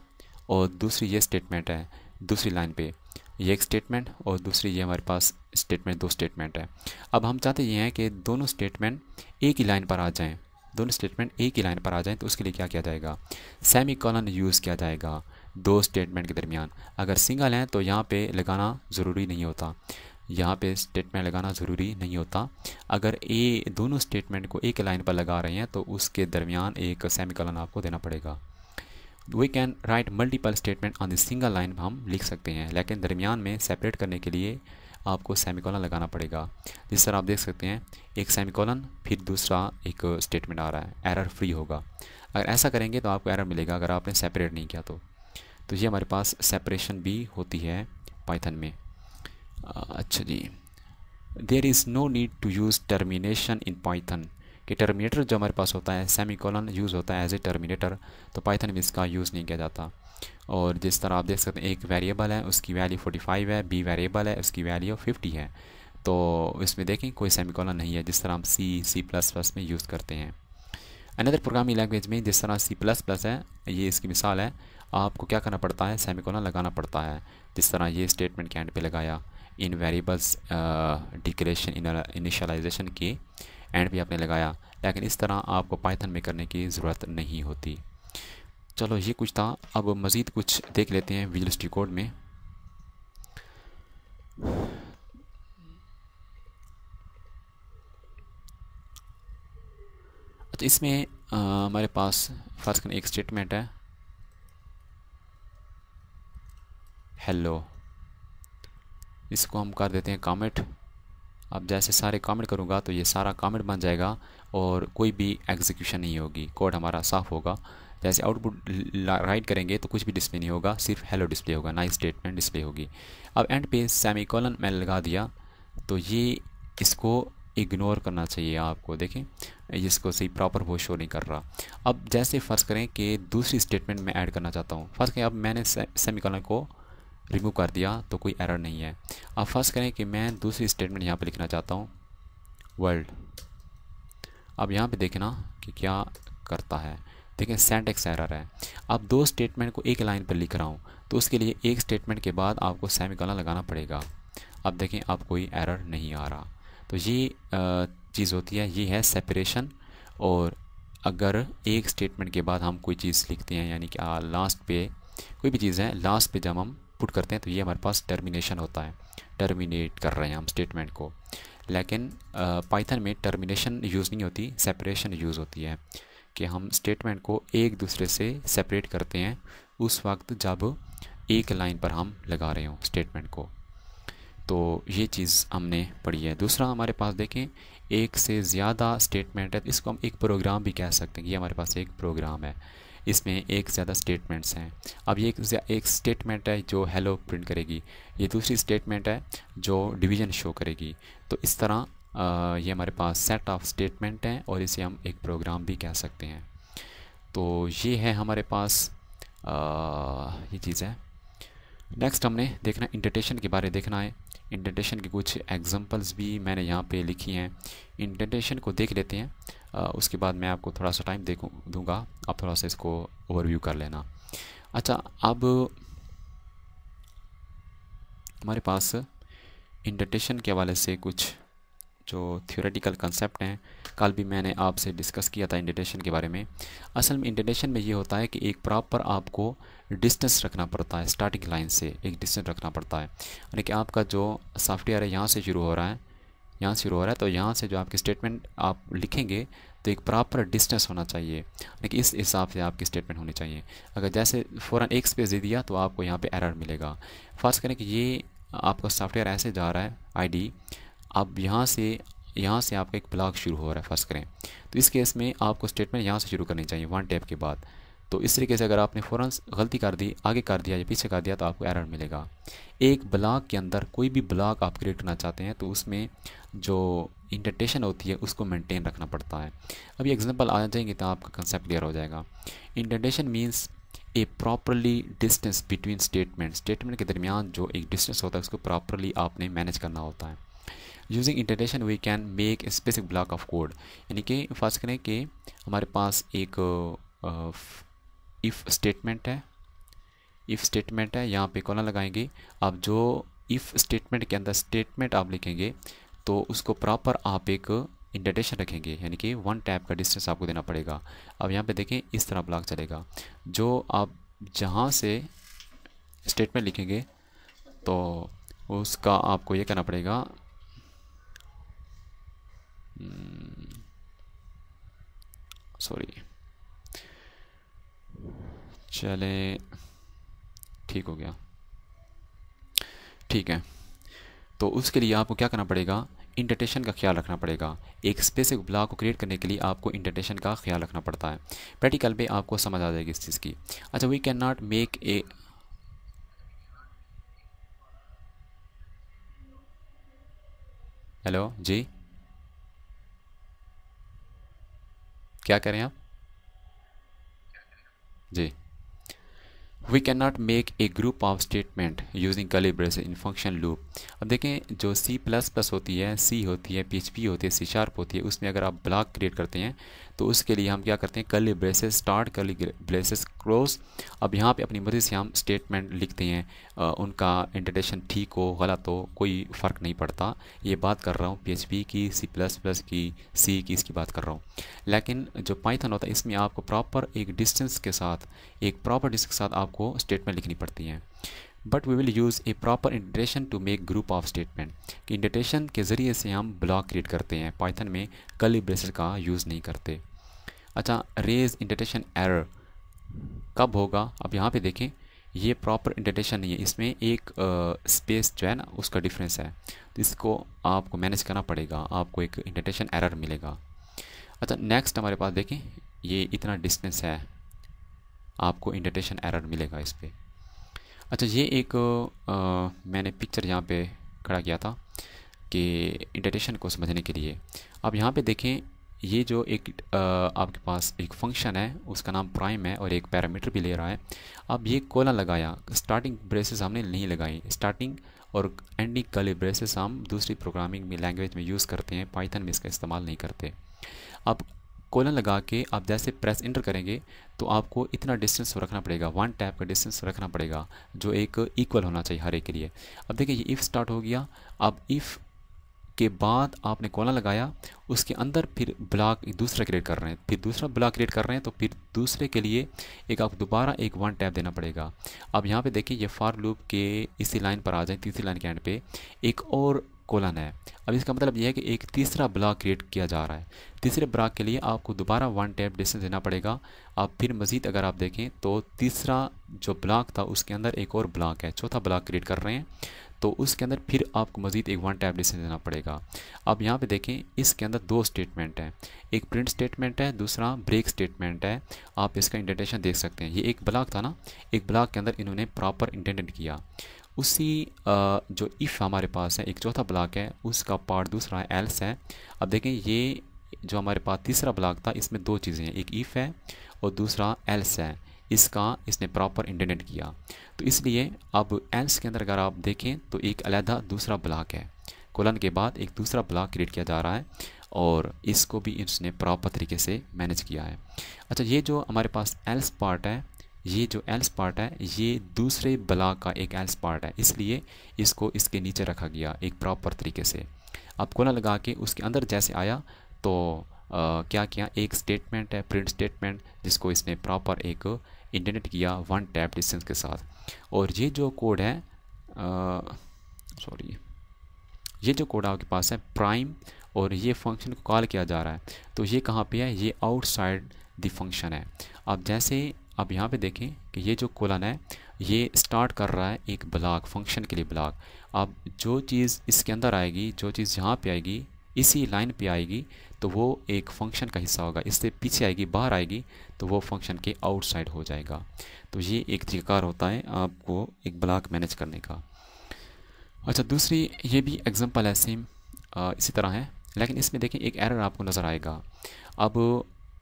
और दूसरी ये स्टेटमेंट है दूसरी लाइन पे ये एक स्टेटमेंट और दूसरी ये हमारे पास स्टेटमेंट दो स्टेटमेंट है अब हम चाहते ये हैं कि दोनों स्टेटमेंट एक ही लाइन पर आ जाएँ दोनों स्टेटमेंट एक ही लाइन पर आ जाएँ तो उसके लिए क्या किया जाएगा सेमी कॉलन यूज़ किया जाएगा दो स्टेटमेंट के दरमियान अगर सिंगल हैं तो यहाँ पे लगाना ज़रूरी नहीं होता यहाँ पे स्टेटमेंट लगाना ज़रूरी नहीं होता अगर ए दोनों स्टेटमेंट को एक लाइन पर लगा रहे हैं तो उसके दरमियान एक सेमी कॉलन आपको देना पड़ेगा we can write multiple statement on the single line हम लिख सकते हैं लेकिन दरमियान में सेपरेट करने के लिए आपको सेमिकॉलन लगाना पड़ेगा जिस तरह आप देख सकते हैं एक सेमिकॉलन फिर दूसरा एक स्टेटमेंट आ रहा है एरर फ्री होगा अगर ऐसा करेंगे तो आपको एरर मिलेगा अगर आपने सेपरेट नहीं किया तो तो ये हमारे पास सेपरेशन भी होती है पाइथन में अच्छा जी there is no need to use termination in Python कि टर्मिनेटर जो हमारे पास होता है सेमी यूज़ होता है एज ए टर्मिनेटर तो पाइथन में इसका यूज़ नहीं किया जाता और जिस तरह आप देख सकते हैं एक वेरिएबल है उसकी वैल्यू 45 है बी वेरिएबल है उसकी वैल्यू 50 है तो इसमें देखें कोई सेमिकोलन नहीं है जिस तरह हम सी सी प्लस प्लस में यूज़ करते हैं अनदर प्रोग्रामिंग लैंग्वेज में जिस तरह सी प्लस प्लस है ये इसकी मिसाल है आपको क्या करना पड़ता है सेमिकोलन लगाना पड़ता है जिस तरह ये स्टेटमेंट के एंड पे लगाया इन वेरिएबल्स डिक्लेरेशन इनिशलाइजेशन की एंड भी आपने लगाया लेकिन इस तरह आपको पाइथन में करने की ज़रूरत नहीं होती चलो ये कुछ था अब मज़ीद कुछ देख लेते हैं विजल स्टी कोड में तो इसमें हमारे पास फ़र्ज कर एक स्टेटमेंट है हेलो इसको हम कर देते हैं कमेंट अब जैसे सारे कमेंट करूँगा तो ये सारा कमेंट बन जाएगा और कोई भी एग्जीक्यूशन नहीं होगी कोड हमारा साफ़ होगा जैसे आउटपुट राइट करेंगे तो कुछ भी डिस्प्ले नहीं होगा सिर्फ हेलो डिस्प्ले होगा नाइस स्टेटमेंट डिस्प्ले होगी अब एंड पे सेमी कॉलन मैंने लगा दिया तो ये इसको इग्नोर करना चाहिए आपको देखें जिसको सही प्रॉपर वो शो नहीं कर रहा अब जैसे फर्ज करें कि दूसरी स्टेटमेंट मैं ऐड करना चाहता हूँ फर्स्ट करें अब मैंने सेमी कॉलन को रिमूव कर दिया तो कोई एरर नहीं है अब फर्स्ट करें कि मैं दूसरी स्टेटमेंट यहाँ पर लिखना चाहता हूँ वर्ल्ड अब यहाँ पर देखना कि क्या करता है देखें सेंटेक्स एरर है अब दो स्टेटमेंट को एक लाइन पर लिख रहा हूँ तो उसके लिए एक स्टेटमेंट के बाद आपको सेमिकला लगाना पड़ेगा अब देखें अब कोई एरर नहीं आ रहा तो ये चीज़ होती है ये है सेपरेशन और अगर एक स्टेटमेंट के बाद हम कोई चीज़ लिखते हैं यानी कि लास्ट पे कोई भी चीज़ है लास्ट पे जब हम पुट करते हैं तो ये हमारे पास टर्मिनेशन होता है टर्मिनेट कर रहे हैं हम स्टेटमेंट को लेकिन पाइथन में टर्मिनेशन यूज़ नहीं होती सेपरेशन यूज़ होती है कि हम स्टेटमेंट को एक दूसरे से सेपरेट करते हैं उस वक्त जब एक लाइन पर हम लगा रहे हों स्टेटमेंट को तो ये चीज़ हमने पढ़ी है दूसरा हमारे पास देखें एक से ज़्यादा स्टेटमेंट है इसको हम एक प्रोग्राम भी कह सकते हैं ये हमारे पास एक प्रोग्राम है इसमें एक ज़्यादा स्टेटमेंट्स हैं अब ये एक एक स्टेटमेंट है जो हेलो प्रिंट करेगी ये दूसरी स्टेटमेंट है जो डिवीजन शो करेगी तो इस तरह ये हमारे पास सेट ऑफ स्टेटमेंट हैं और इसे हम एक प्रोग्राम भी कह सकते हैं तो ये है हमारे पास आ, ये चीज़ है नेक्स्ट हमने देखना इंटरटेशन के बारे देखना है इंटरटेशन के कुछ एग्जांपल्स भी मैंने यहाँ पे लिखी हैं इंटरटेशन को देख लेते हैं आ, उसके बाद मैं आपको थोड़ा सा टाइम दे दूँगा आप थोड़ा सा इसको ओवरव्यू कर लेना अच्छा अब हमारे पास इंटरटेशन के हवाले से कुछ जो थियोरेटिकल कंसेप्ट हैं कल भी मैंने आपसे डिस्कस किया था इंडेंटेशन के बारे में असल में इंडेंटेशन में ये होता है कि एक प्रॉपर आपको डिस्टेंस रखना पड़ता है स्टार्टिंग लाइन से एक डिस्टेंस रखना पड़ता है यानी कि आपका जो सॉफ्टवेयर है यहाँ से शुरू हो रहा है यहाँ से शुरू हो रहा है तो यहाँ से जो आपकी स्टेटमेंट आप लिखेंगे तो एक प्रॉपर डिस्टेंस होना चाहिए यानी कि इस हिसाब से आपकी स्टेटमेंट होनी चाहिए अगर जैसे फ़ौर एक स्पेस दे दिया तो आपको यहाँ पे एरर मिलेगा फर्स्ट करें कि ये आपका सॉफ्टवेयर ऐसे जा रहा है आईडी अब यहाँ से यहाँ से आपका एक ब्लॉक शुरू हो रहा है फर्स्ट करें तो इस केस में आपको स्टेटमेंट यहाँ से शुरू करनी चाहिए वन टैप के बाद तो इस तरीके से अगर आपने फ़ौर गलती कर दी आगे कर दिया या पीछे कर दिया तो आपको एरर मिलेगा एक ब्लॉक के अंदर कोई भी ब्लॉक आप क्रिएट करना चाहते हैं तो उसमें जो इंटरटेशन होती है उसको मेंटेन रखना पड़ता है अभी एग्जांपल आ जाएंगे तो आपका कंसेप्ट क्लियर हो जाएगा indentation means a properly distance between statement statement के दरमियान जो एक डिस्टेंस होता है उसको प्रॉपरली आपने मैनेज करना होता है using indentation we can make a specific block of code यानी कि फर्स्ट करें कि हमारे पास एक इफ़ स्टेटमेंट है इफ़ स्टेटमेंट है यहाँ पे कॉलन लगाएंगे आप जो इफ़ स्टेटमेंट के अंदर स्टेटमेंट आप लिखेंगे तो उसको प्रॉपर आप एक इंटरटेशन रखेंगे यानी कि वन टैप का डिस्टेंस आपको देना पड़ेगा अब यहाँ पे देखें इस तरह ब्लॉक चलेगा जो आप जहाँ से स्टेटमेंट लिखेंगे तो उसका आपको ये करना पड़ेगा सॉरी hmm. चले ठीक हो गया ठीक है तो उसके लिए आपको क्या करना पड़ेगा इंटरटेशन का ख्याल रखना पड़ेगा एक स्पेसिफिक ब्लॉक को क्रिएट करने के लिए आपको इंटरटेशन का ख्याल रखना पड़ता है प्रैक्टिकल पे आपको समझ आ जाएगी इस चीज़ की अच्छा we can not make a hello जी क्या करें आप जी we can not make a group of statement using calibration in function loop अब देखें जो सी प्लस प्लस होती है सी होती है पी होती है सी शार्प होती है उसमें अगर आप ब्लॉक क्रिएट करते हैं तो उसके लिए हम क्या करते हैं curly braces start curly braces close अब यहाँ पे अपनी मर्ज़ी से हम स्टेटमेंट लिखते हैं आ, उनका इंटरडेशन ठीक हो गलत हो कोई फ़र्क नहीं पड़ता ये बात कर रहा हूँ पी की सी प्लस प्लस की सी की इसकी बात कर रहा हूँ लेकिन जो पाइथन होता है इसमें आपको प्रॉपर एक डिस्टेंस के साथ एक प्रॉपर डिस्टेंस के साथ आपको स्टेटमेंट लिखनी पड़ती है but we will use a proper indentation to make group of statement कि इंडेशन के ज़रिए से हम ब्लॉक क्रिएट करते हैं पाइथन में कली ब्रेसर का यूज़ नहीं करते अच्छा रेज इंडेशन एरर कब होगा अब यहाँ पे देखें ये प्रॉपर इंडेशन नहीं है इसमें एक स्पेस जो है ना उसका डिफरेंस है तो इसको आपको मैनेज करना पड़ेगा आपको एक इंडेशन एरर मिलेगा अच्छा नेक्स्ट हमारे पास देखें ये इतना डिस्टेंस है आपको इंडेशन एरर मिलेगा इस पर अच्छा ये एक आ, मैंने पिक्चर यहाँ पे खड़ा किया था कि इंटरेशन को समझने के लिए अब यहाँ पे देखें ये जो एक आ, आपके पास एक फंक्शन है उसका नाम प्राइम है और एक पैरामीटर भी ले रहा है अब ये कोला लगाया स्टार्टिंग ब्रेसेस हमने नहीं लगाई स्टार्टिंग और एंडिंग कली ब्रेसेस हम दूसरी प्रोग्रामिंग में लैंग्वेज में यूज़ करते हैं पाइथन में इसका इस्तेमाल नहीं करते अब कोलन लगा के आप जैसे प्रेस इंटर करेंगे तो आपको इतना डिस्टेंस रखना पड़ेगा वन टैप का डिस्टेंस रखना पड़ेगा जो एक इक्वल होना चाहिए हर एक के लिए अब देखिए ये इफ़ स्टार्ट हो गया अब इफ़ के बाद आपने कोला लगाया उसके अंदर फिर ब्लॉक दूसरा क्रिएट कर रहे हैं फिर दूसरा ब्लॉक क्रिएट कर रहे हैं तो फिर दूसरे के लिए एक आपको दोबारा एक वन टैप देना पड़ेगा अब यहाँ पे देखिए ये फार लूप के इसी लाइन पर आ जाए तीसरी लाइन के एंड पे एक और कोलन है अब इसका मतलब यह है कि एक तीसरा ब्लॉक क्रिएट किया जा रहा है तीसरे ब्लॉक के लिए आपको दोबारा वन टैप डिस्टेंस देना पड़ेगा आप फिर मज़ीद अगर आप देखें तो तीसरा जो ब्लॉक था उसके अंदर एक और ब्लॉक है चौथा ब्लॉक क्रिएट कर रहे हैं तो उसके अंदर फिर आपको मज़ीद एक वन टैप डिस्टेंस देना पड़ेगा अब यहाँ पे देखें इसके अंदर दो स्टेटमेंट हैं एक प्रिंट स्टेटमेंट है दूसरा ब्रेक स्टेटमेंट है आप इसका इंटेंटेशन देख सकते हैं ये एक ब्लॉक था ना एक ब्लॉक के अंदर इन्होंने प्रॉपर इंटेंडेंट किया उसी जो इफ़ हमारे पास है एक चौथा ब्लॉक है उसका पार्ट दूसरा है एल्स है अब देखें ये जो हमारे पास तीसरा ब्लॉक था इसमें दो चीज़ें हैं एक इफ़ है और दूसरा एल्स है इसका इसने प्रॉपर इंटरनेट किया तो इसलिए अब एल्स के अंदर अगर आप देखें तो एक अलहदा दूसरा ब्लॉक है कोलन के बाद एक दूसरा ब्लॉक क्रिएट किया जा रहा है और इसको भी इसने प्रॉपर तरीके से मैनेज किया है अच्छा ये जो हमारे पास एल्स पार्ट है ये जो एल्स पार्ट है ये दूसरे बला का एक एल्स पार्ट है इसलिए इसको इसके नीचे रखा गया एक प्रॉपर तरीके से अब कोना लगा के उसके अंदर जैसे आया तो आ, क्या किया एक स्टेटमेंट है प्रिंट स्टेटमेंट जिसको इसने प्रॉपर एक इंटरनेट किया वन टैप डिस्टेंस के साथ और ये जो कोड है सॉरी ये जो कोड आपके पास है प्राइम और ये फंक्शन को कॉल किया जा रहा है तो ये कहाँ पे है ये आउटसाइड द फंक्शन है अब जैसे अब यहाँ पे देखें कि ये जो कोलन है ये स्टार्ट कर रहा है एक ब्लॉक फंक्शन के लिए ब्लॉक अब जो चीज़ इसके अंदर आएगी जो चीज़ यहाँ पे आएगी इसी लाइन पे आएगी तो वो एक फंक्शन का हिस्सा होगा इससे पीछे आएगी बाहर आएगी तो वो फंक्शन के आउटसाइड हो जाएगा तो ये एक तरीकाकार होता है आपको एक ब्लॉक मैनेज करने का अच्छा दूसरी ये भी एग्जाम्पल है सेम इसी तरह है लेकिन इसमें देखें एक एरर आपको नज़र आएगा अब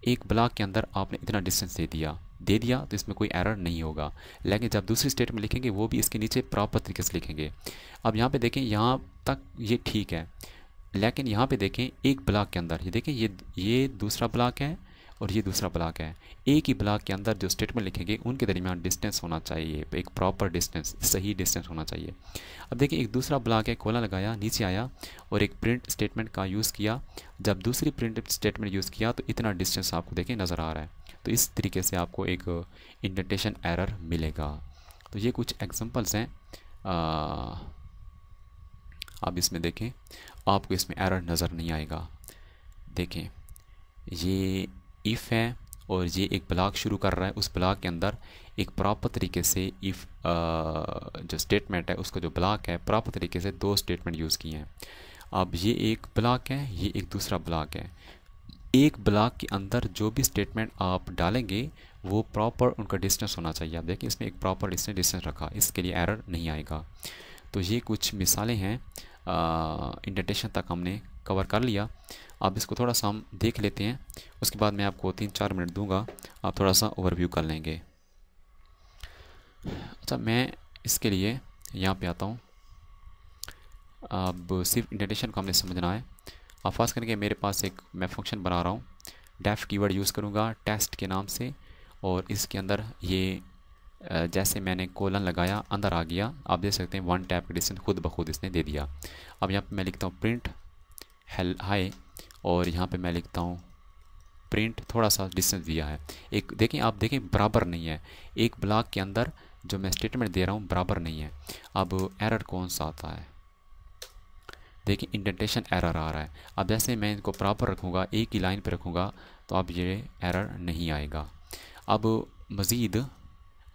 एक ब्लॉक के अंदर आपने इतना डिस्टेंस दे दिया दे दिया तो इसमें कोई एरर नहीं होगा लेकिन जब दूसरी स्टेट में लिखेंगे वो भी इसके नीचे प्रॉपर तरीके से लिखेंगे अब यहाँ पे देखें यहाँ तक ये ठीक है लेकिन यहाँ पे देखें एक ब्लॉक के अंदर ये देखें ये ये दूसरा ब्लॉक है और ये दूसरा ब्लॉक है एक ही ब्लॉक के अंदर जो स्टेटमेंट लिखेंगे उनके दरमियान डिस्टेंस होना चाहिए एक प्रॉपर डिस्टेंस सही डिस्टेंस होना चाहिए अब देखिए एक दूसरा ब्लॉक है कोला लगाया नीचे आया और एक प्रिंट स्टेटमेंट का यूज़ किया जब दूसरी प्रिंट स्टेटमेंट यूज़ किया तो इतना डिस्टेंस आपको देखें नज़र आ रहा है तो इस तरीके से आपको एक इंडेंटेशन एरर मिलेगा तो ये कुछ एग्जांपल्स हैं आप इसमें देखें आपको इसमें एरर नज़र नहीं आएगा देखें ये इफ़ है और ये एक ब्लॉक शुरू कर रहा है उस ब्लॉक के अंदर एक प्रॉपर तरीके से इफ़ जो स्टेटमेंट है उसका जो ब्लॉक है प्रॉपर तरीके से दो स्टेटमेंट यूज़ किए हैं अब ये एक ब्लॉक है ये एक दूसरा ब्लॉक है एक ब्लॉक के अंदर जो भी स्टेटमेंट आप डालेंगे वो प्रॉपर उनका डिस्टेंस होना चाहिए आप देखिए इसमें एक प्रॉपर इसने डिस्टेंस रखा इसके लिए एरर नहीं आएगा तो ये कुछ मिसालें हैं इंडेटेशन तक हमने कवर कर लिया आप इसको थोड़ा सा हम देख लेते हैं उसके बाद मैं आपको तीन चार मिनट दूंगा आप थोड़ा सा ओवरव्यू कर लेंगे अच्छा मैं इसके लिए यहाँ पे आता हूँ अब सिर्फ इंडेटेशन को हमने समझना है अब हाँ, फास करके मेरे पास एक मैं फंक्शन बना रहा हूँ डेफ कीवर्ड यूज़ करूँगा टेस्ट के नाम से और इसके अंदर ये जैसे मैंने कोलन लगाया अंदर आ गया आप देख सकते हैं वन टैप का डिस्टेंस खुद ब खुद इसने दे दिया अब यहाँ पे मैं लिखता हूँ प्रिंट हेल हाई और यहाँ पे मैं लिखता हूँ प्रिंट थोड़ा सा डिस्टेंस दिया है एक देखें आप देखें बराबर नहीं है एक ब्लॉक के अंदर जो मैं स्टेटमेंट दे रहा हूँ बराबर नहीं है अब एरर कौन सा आता है देखिए इंडेंटेशन एरर आ रहा है अब जैसे मैं इनको प्रॉपर रखूँगा एक ही लाइन पर रखूँगा तो अब ये एरर नहीं आएगा अब मज़ीद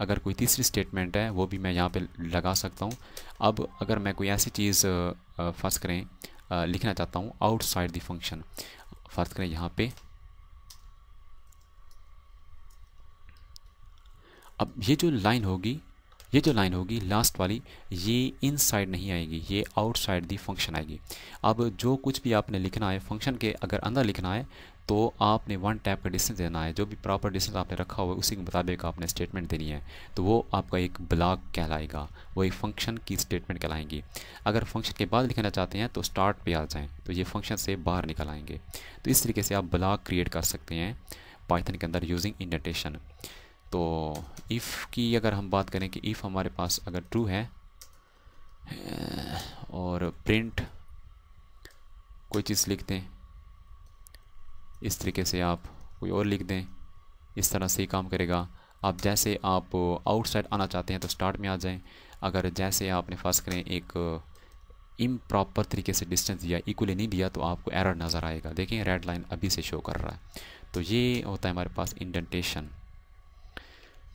अगर कोई तीसरी स्टेटमेंट है वो भी मैं यहाँ पे लगा सकता हूँ अब अगर मैं कोई ऐसी चीज़ फर्ज करें लिखना चाहता हूँ आउटसाइड द फंक्शन फर्ज करें यहाँ पे अब ये जो लाइन होगी ये जो लाइन होगी लास्ट वाली ये इन साइड नहीं आएगी ये आउटसाइड दी फंक्शन आएगी अब जो कुछ भी आपने लिखना है फंक्शन के अगर अंदर लिखना है तो आपने वन टैप का डिस्टेंस देना है जो भी प्रॉपर डिस्टेंस आपने रखा हुआ है उसी के मुताबिक आपने स्टेटमेंट देनी है तो वो आपका एक ब्लॉक कहलाएगा वो एक फंक्शन की स्टेटमेंट कहलाएंगी अगर फंक्शन के बाद लिखना चाहते हैं तो स्टार्ट पे आ जाएँ तो ये फंक्शन से बाहर निकल आएंगे तो इस तरीके से आप ब्लॉक क्रिएट कर सकते हैं पाइथन के अंदर यूजिंग इंडेंटेशन तो इफ़ की अगर हम बात करें कि इफ़ हमारे पास अगर ट्रू है और प्रिंट कोई चीज़ लिख दें इस तरीके से आप कोई और लिख दें इस तरह से ही काम करेगा आप जैसे आप आउटसाइड आना चाहते हैं तो स्टार्ट में आ जाएं अगर जैसे आपने फर्स करें एक इम प्रॉपर तरीके से डिस्टेंस दिया इक्वली नहीं दिया तो आपको एरर नज़र आएगा देखें रेड लाइन अभी से शो कर रहा है तो ये होता है हमारे पास इंडेंटेशन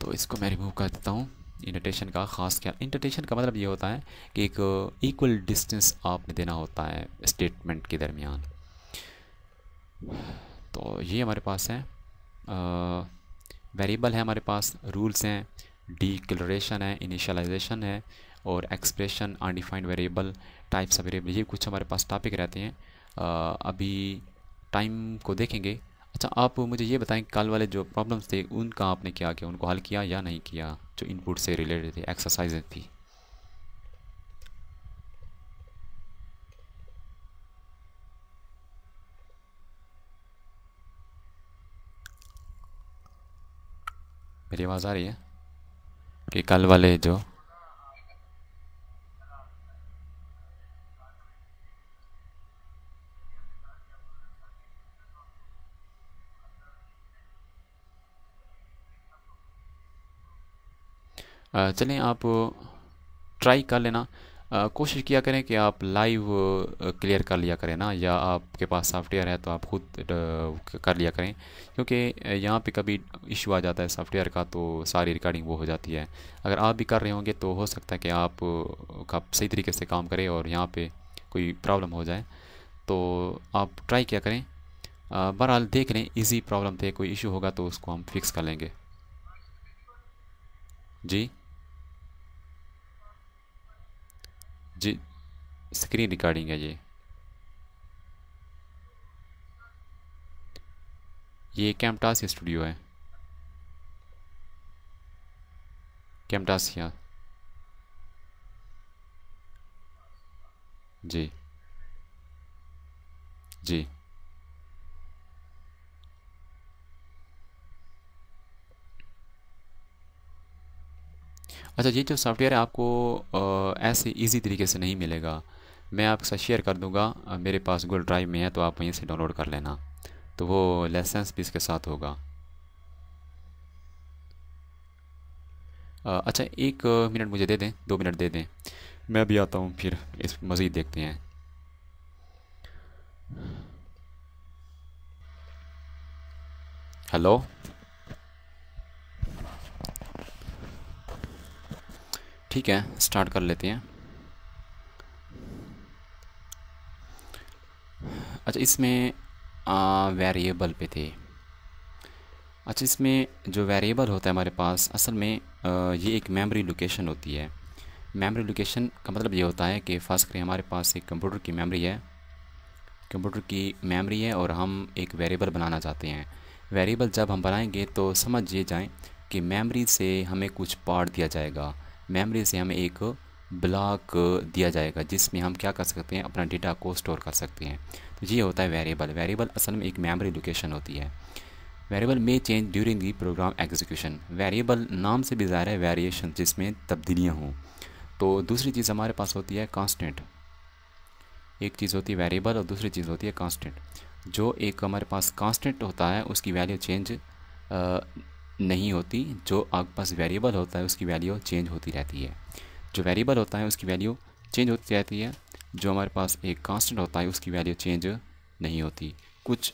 तो इसको मैं रिमूव कर देता हूँ इंटरटेशन का ख़ास ख्याल इंटरटेशन का मतलब ये होता है कि एक इक्वल uh, डिस्टेंस आपने देना होता है स्टेटमेंट के दरमियान तो ये हमारे पास है वेरिएबल uh, है हमारे पास रूल्स हैं डिक्लरेशन है इनिशलाइजेशन है और expression undefined variable types of variable ये कुछ हमारे पास टॉपिक रहते हैं आ, uh, अभी टाइम को देखेंगे अच्छा आप मुझे ये बताएं कल वाले जो प्रॉब्लम्स थे उनका आपने क्या किया उनको हल किया या नहीं किया जो इनपुट से रिलेटेड थे एक्सरसाइजें थी मेरी आवाज़ आ रही है कि कल वाले जो चलें आप ट्राई कर लेना कोशिश किया करें कि आप लाइव क्लियर कर लिया करें ना या आपके पास सॉफ्टवेयर है तो आप खुद कर लिया करें क्योंकि यहाँ पे कभी इशू आ जाता है सॉफ्टवेयर का तो सारी रिकॉर्डिंग वो हो जाती है अगर आप भी कर रहे होंगे तो हो सकता है कि आप का सही तरीके से काम करें और यहाँ पे कोई प्रॉब्लम हो जाए तो आप ट्राई किया करें बहरहाल देख लें ईजी प्रॉब्लम थे कोई इशू होगा तो उसको हम फिक्स कर लेंगे जी जी स्क्रीन रिकॉर्डिंग है ये ये कैमटास स्टूडियो है कैमटासिया जी जी अच्छा ये जो सॉफ्टवेयर है आपको ऐसे इजी तरीके से नहीं मिलेगा मैं आपके साथ शेयर कर दूंगा मेरे पास गूगल ड्राइव में है तो आप वहीं से डाउनलोड कर लेना तो वो लाइसेंस भी इसके साथ होगा अच्छा एक मिनट मुझे दे दें दो मिनट दे दें मैं भी आता हूँ फिर इस मज़ीद देखते हैं हेलो ठीक है स्टार्ट कर लेते हैं अच्छा इसमें वेरिएबल पे थे अच्छा इसमें जो वेरिएबल होता है हमारे पास असल में आ, ये एक मेमोरी लोकेशन होती है मेमोरी लोकेशन का मतलब ये होता है कि फ़ास करें हमारे पास एक कंप्यूटर की मेमोरी है कंप्यूटर की मेमोरी है और हम एक वेरिएबल बनाना चाहते हैं वेरिएबल जब हम बनाएंगे तो समझ ये जाएँ कि मेमोरी से हमें कुछ पार्ट दिया जाएगा मेमोरी से हमें एक ब्लॉक दिया जाएगा जिसमें हम क्या कर सकते हैं अपना डेटा को स्टोर कर सकते हैं तो ये होता है वेरिएबल वेरिएबल असल में एक मेमोरी लोकेशन होती है वेरिएबल में change during the program execution variable नाम से भी ज़ाहिर है वेरिएशन जिसमें तब्दीलियाँ हों तो दूसरी चीज़ हमारे पास होती है कांस्टेंट एक चीज़ होती है वेरिएबल और दूसरी चीज़ होती है कांस्टेंट जो एक हमारे पास कांस्टेंट होता है उसकी वैल्यू चेंज नहीं होती जो आपके पास वेरिएबल होता है उसकी वैल्यू चेंज होती रहती है जो वेरिएबल होता है उसकी वैल्यू चेंज होती रहती है जो हमारे पास एक कांस्टेंट होता है उसकी वैल्यू चेंज नहीं होती कुछ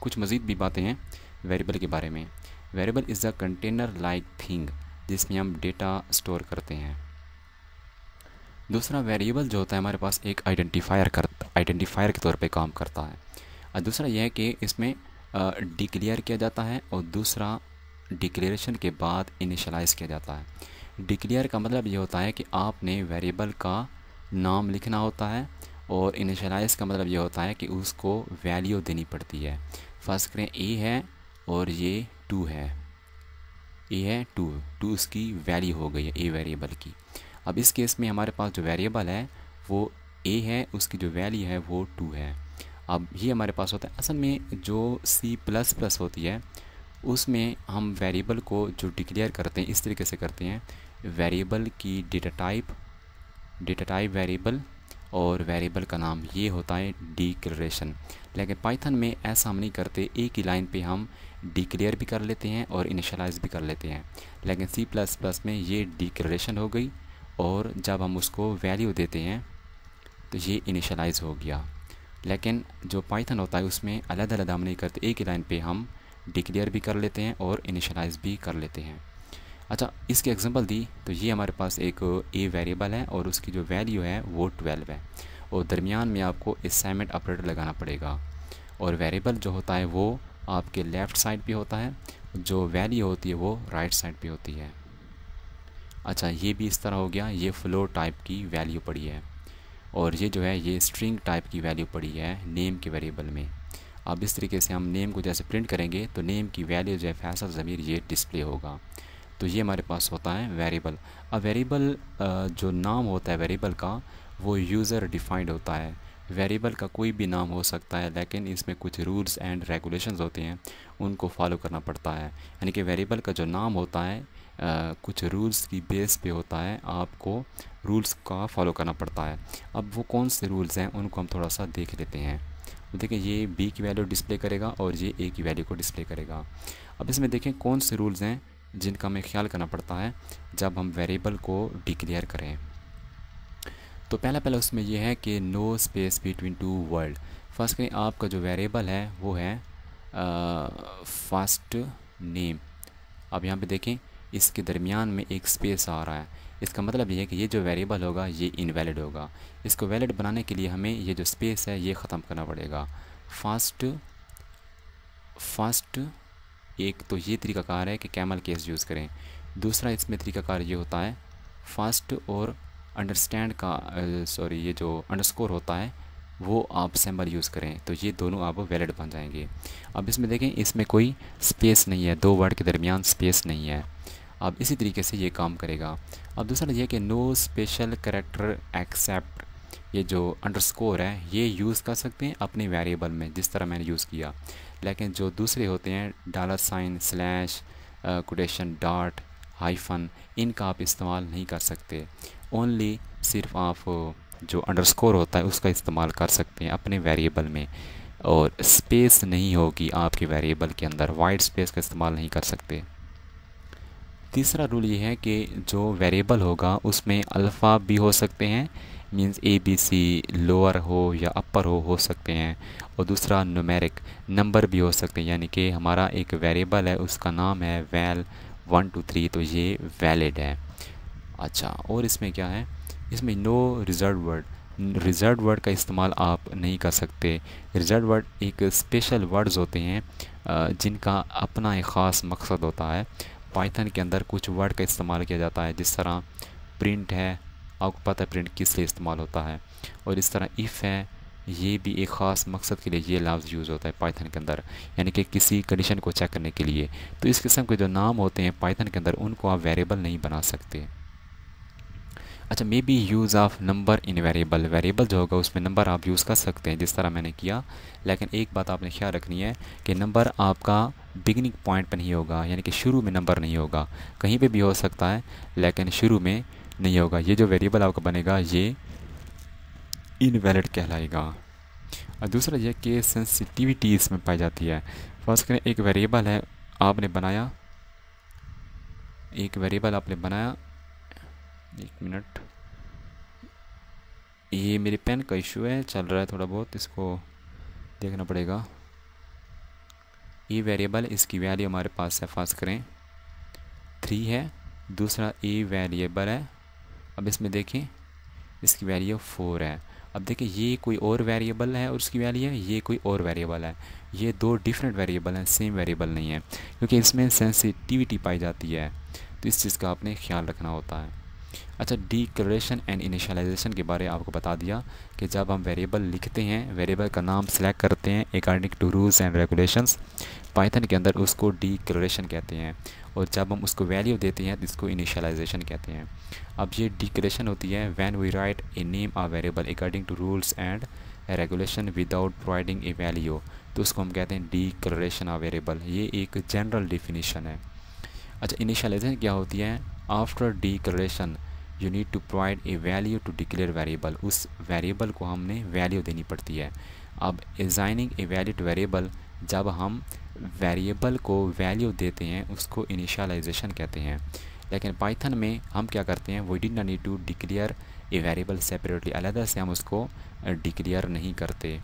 कुछ मज़ीद भी बातें हैं वेरिएबल के बारे में variable is a container like thing जिसमें हम डेटा स्टोर करते हैं दूसरा वेरिएबल जो होता है हमारे पास एक आइडेंटिफायर कर आइडेंटिफायर के तौर पे काम करता है और दूसरा यह है कि इसमें डिक्लेयर किया जाता है और दूसरा डिक्लेरेशन के बाद इनिशलाइज़ किया जाता है डिक्लेयर का मतलब ये होता है कि आपने वेरिएबल का नाम लिखना होता है और इनिशलाइज़ का मतलब ये होता है कि उसको वैल्यू देनी पड़ती है फर्स्ट करें ए है और ये टू है ए है टू टू उसकी वैल्यू हो गई है ए वेरिएबल की अब इस केस में हमारे पास जो वेरिएबल है वो ए है उसकी जो वैल्यू है वो टू है अब ये हमारे पास होता है असल में जो सी प्लस प्लस होती है उसमें हम वेरिएबल को जो डिक्लेयर करते हैं इस तरीके से करते हैं वेरिएबल की data type data type variable और वेरिएबल का नाम ये होता है डिक्लेरेशन लेकिन पाइथन में ऐसा हम नहीं करते एक ही लाइन पे हम डिक्लेयर भी कर लेते हैं और इनिशलाइज भी कर लेते हैं लेकिन सी प्लस प्लस में ये डिक्लेरेशन हो गई और जब हम उसको वैल्यू देते हैं तो ये इनिशलाइज हो गया लेकिन जो पाइथन होता है उसमें अलग अलग हम नहीं करते एक ही लाइन पे हम डिक्लेयर भी कर लेते हैं और इनिशलाइज भी कर लेते हैं अच्छा इसके एग्जांपल दी तो ये हमारे पास एक ए वेरिएबल है और उसकी जो वैल्यू है वो ट्वेल्व है और दरमियान में आपको असाइनमेंट ऑपरेटर लगाना पड़ेगा और वेरिएबल जो होता है वो आपके लेफ़्ट साइड पर होता है जो वैल्यू होती है वो राइट साइड पर होती है अच्छा ये भी इस तरह हो गया ये फ्लो टाइप की वैल्यू पड़ी है और ये जो है ये स्ट्रिंग टाइप की वैल्यू पड़ी है नेम के वेरिएबल में अब इस तरीके से हम नेम को जैसे प्रिंट करेंगे तो नेम की वैल्यू जो है फैसल ज़मीर ये डिस्प्ले होगा तो ये हमारे पास होता है वेरिएबल अब वेरिएबल जो नाम होता है वेरिएबल का वो यूज़र डिफाइंड होता है वेरिएबल का कोई भी नाम हो सकता है लेकिन इसमें कुछ रूल्स एंड रेगुलेशंस होते हैं उनको फॉलो करना पड़ता है यानी कि वेरिएबल का जो नाम होता है कुछ रूल्स की बेस पे होता है आपको रूल्स का फॉलो करना पड़ता है अब वो कौन से रूल्स हैं उनको हम थोड़ा सा देख लेते हैं तो देखें ये बी की वैल्यू डिस्प्ले करेगा और ये ए की वैल्यू को डिस्प्ले करेगा अब इसमें देखें कौन से रूल्स हैं जिनका हमें ख्याल करना पड़ता है जब हम वेरिएबल को डिक्लेयर करें तो पहला पहला उसमें यह है कि no space between two world first कहीं आपका जो वेरिएबल है वो है फर्स्ट नेम अब यहाँ पे देखें इसके दरमियान में एक स्पेस आ रहा है इसका मतलब ये है कि ये जो वेरिएबल होगा ये इनवैलिड होगा इसको वैलिड बनाने के लिए हमें ये जो स्पेस है ये ख़त्म करना पड़ेगा फास्ट फास्ट एक तो ये तरीकाकार है कि कैमल केस यूज़ करें दूसरा इसमें तरीकाकार ये होता है फास्ट और अंडरस्टैंड का सॉरी ये जो अंडरस्कोर होता है वो आप सैम्बल यूज़ करें तो ये दोनों आप वैलिड बन जाएंगे अब इसमें देखें इसमें कोई स्पेस नहीं है दो वर्ड के दरमियान स्पेस नहीं है अब इसी तरीके से ये काम करेगा अब दूसरा ये कि नो स्पेशल करेक्टर एक्सेप्ट ये जो अंडरस्कोर है ये यूज़ कर सकते हैं अपने वेरिएबल में जिस तरह मैंने यूज़ किया लेकिन जो दूसरे होते हैं dollar sign slash quotation dot hyphen इनका आप इस्तेमाल नहीं कर सकते ओनली सिर्फ आप जो अंडरस्कोर होता है उसका इस्तेमाल कर सकते हैं अपने वेरिएबल में और स्पेस नहीं होगी आपके वेरिएबल के अंदर वाइड स्पेस का इस्तेमाल नहीं कर सकते तीसरा रूल ये है कि जो वेरिएबल होगा उसमें अल्फ़ा भी हो सकते हैं means A B C lower हो या अपर हो हो सकते हैं और दूसरा नोमेरिक नंबर भी हो सकते हैं यानी कि हमारा एक वेरिएबल है उसका नाम है वैल वन टू थ्री तो ये वैलिड है अच्छा और इसमें क्या है इसमें no reserve word reserve word का इस्तेमाल आप नहीं कर सकते रिजर्व वर्ड एक स्पेशल वर्ड्स होते हैं जिनका अपना एक ख़ास मकसद होता है पाइथन के अंदर कुछ वर्ड का इस्तेमाल किया जाता है जिस तरह प्रिंट है आपको पता है प्रिंट किस लिए इस्तेमाल होता है और इस तरह इफ़ है ये भी एक ख़ास मकसद के लिए ये लफ्ज़ यूज़ होता है पाइथन के अंदर यानी कि किसी कंडीशन को चेक करने के लिए तो इस किस्म के जो नाम होते हैं पाइथन के अंदर उनको आप वेरिएबल नहीं बना सकते अच्छा may be use of number in variable variable जो होगा उसमें नंबर आप यूज़ कर सकते हैं जिस तरह मैंने किया लेकिन एक बात आपने ख्याल रखनी है कि नंबर आपका बिगनिंग पॉइंट पर नहीं होगा यानी कि शुरू में नंबर नहीं होगा कहीं पे भी हो सकता है लेकिन शुरू में नहीं होगा ये जो वेरिएबल आपका बनेगा ये इनवैलिड कहलाएगा और दूसरा यह कि सेंसिटिविटी इसमें पाई जाती है फर्स्ट करें एक वेरिएबल है आपने बनाया एक वेरिएबल आपने बनाया एक मिनट ये मेरे पेन का इशू है चल रहा है थोड़ा बहुत इसको देखना पड़ेगा ए वेरिएबल इसकी वैल्यू हमारे पास है फर्स्ट करें थ्री है दूसरा ए वेरिएबल है अब इसमें देखें इसकी वैल्यू फोर है अब देखें ये कोई और वेरिएबल है और उसकी वैल्यू है ये कोई और वेरिएबल है ये दो डिफरेंट वेरिएबल हैं सेम वेरिएबल नहीं है क्योंकि इसमें सेंसिटिविटी पाई जाती है तो इस चीज़ का आपने ख्याल रखना होता है अच्छा डिक्लेशन एंड इनिशलाइजेशन के बारे में आपको बता दिया कि जब हम वेरिएबल लिखते हैं वेरिएबल का नाम सेलेक्ट करते हैं according to rules and regulations Python के अंदर उसको डिक्लेरेशन कहते हैं और जब हम उसको वैल्यू देते हैं तो इसको इनिशलाइजेशन कहते हैं अब ये डिक्लेरेशन होती है when we write a name a variable according to rules and regulation without providing a value तो उसको हम कहते हैं डिक्लेरेशन आ वेरिएबल ये एक जनरल डिफिनीशन है अच्छा इनिशलाइजेशन क्या होती है after declaration you need to provide a value to declare variable उस वेरिएबल को हमने वैल्यू देनी पड़ती है अब assigning a value to variable जब हम वेरिएबल को वैल्यू देते हैं उसको इनिशलाइजेशन कहते हैं लेकिन पाइथन में हम क्या करते हैं we didn't need to declare a variable separately अलग से हम उसको डिक्लेयर नहीं करते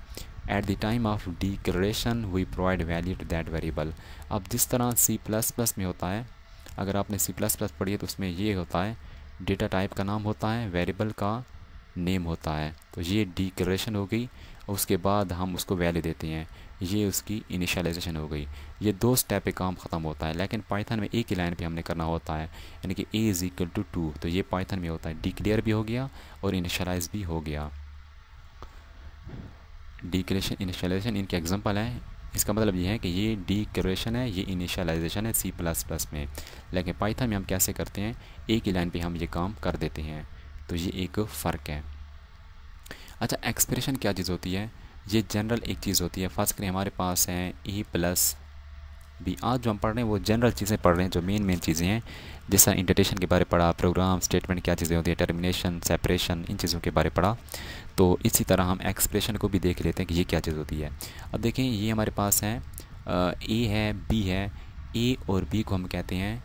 at the time of declaration we provide value to that variable अब जिस तरह सी प्लस प्लस में होता है अगर आपने सी प्लस प्लस पढ़ी है तो उसमें ये होता है डेटा टाइप का नाम होता है वेरिएबल का नेम होता है तो ये डिक्लेरेशन हो गई उसके बाद हम उसको वैल्यू देते हैं ये उसकी इनिशलाइजेशन हो गई ये दो स्टेप पे काम ख़त्म होता है लेकिन पाइथन में एक ही लाइन पे हमने करना होता है यानी कि a is equal to two तो ये पाइथन में होता है डिक्लेयर भी हो गया और इनिशलाइज भी हो गया डिक्लेशन इनिशलाइजेशन इनके एग्जाम्पल हैं इसका मतलब ये है कि ये डिक्लेरेशन है ये इनिशलाइजेशन है सी प्लस प्लस में लेकिन पाइथन में हम कैसे करते हैं एक ही लाइन पर हम ये काम कर देते हैं तो ये एक फ़र्क है अच्छा एक्सप्रेशन क्या चीज़ होती है ये जनरल एक चीज़ होती है फर्स्ट करके हमारे पास हैं ई प्लस बी आज जो हम पढ़ रहे हैं वो जनरल चीज़ें पढ़ रहे हैं जो मेन मेन चीज़ें हैं जैसा इंटरटेशन के बारे में पढ़ा प्रोग्राम स्टेटमेंट क्या चीज़ें होती है टर्मिनेशन सेपरेशन इन चीज़ों के बारे में पढ़ा तो इसी तरह हम एक्सप्रेशन को भी देख लेते हैं कि ये क्या चीज़ होती है अब देखें ये हमारे पास है ए है बी है ए और बी को हम कहते हैं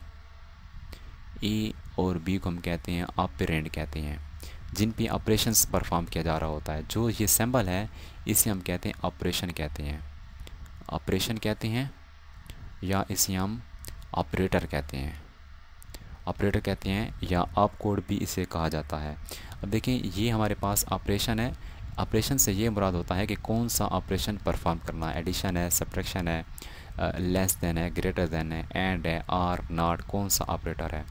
ए और बी को हम कहते हैं ऑपरेंड कहते हैं जिन पे ऑपरेशंस परफॉर्म किया जा रहा होता है जो ये सैम्बल है इसे हम कहते हैं ऑपरेशन कहते हैं ऑपरेशन कहते हैं या इसे हम ऑपरेटर कहते हैं ऑपरेटर कहते हैं या आप कोड भी इसे कहा जाता है अब देखें ये हमारे पास ऑपरेशन है ऑपरेशन से ये मुराद होता है कि कौन सा ऑपरेशन परफॉर्म करना है एडिशन है सब्ट्रैक्शन है लेस देन है ग्रेटर देन है एंड है आर नॉट कौन सा ऑपरेटर है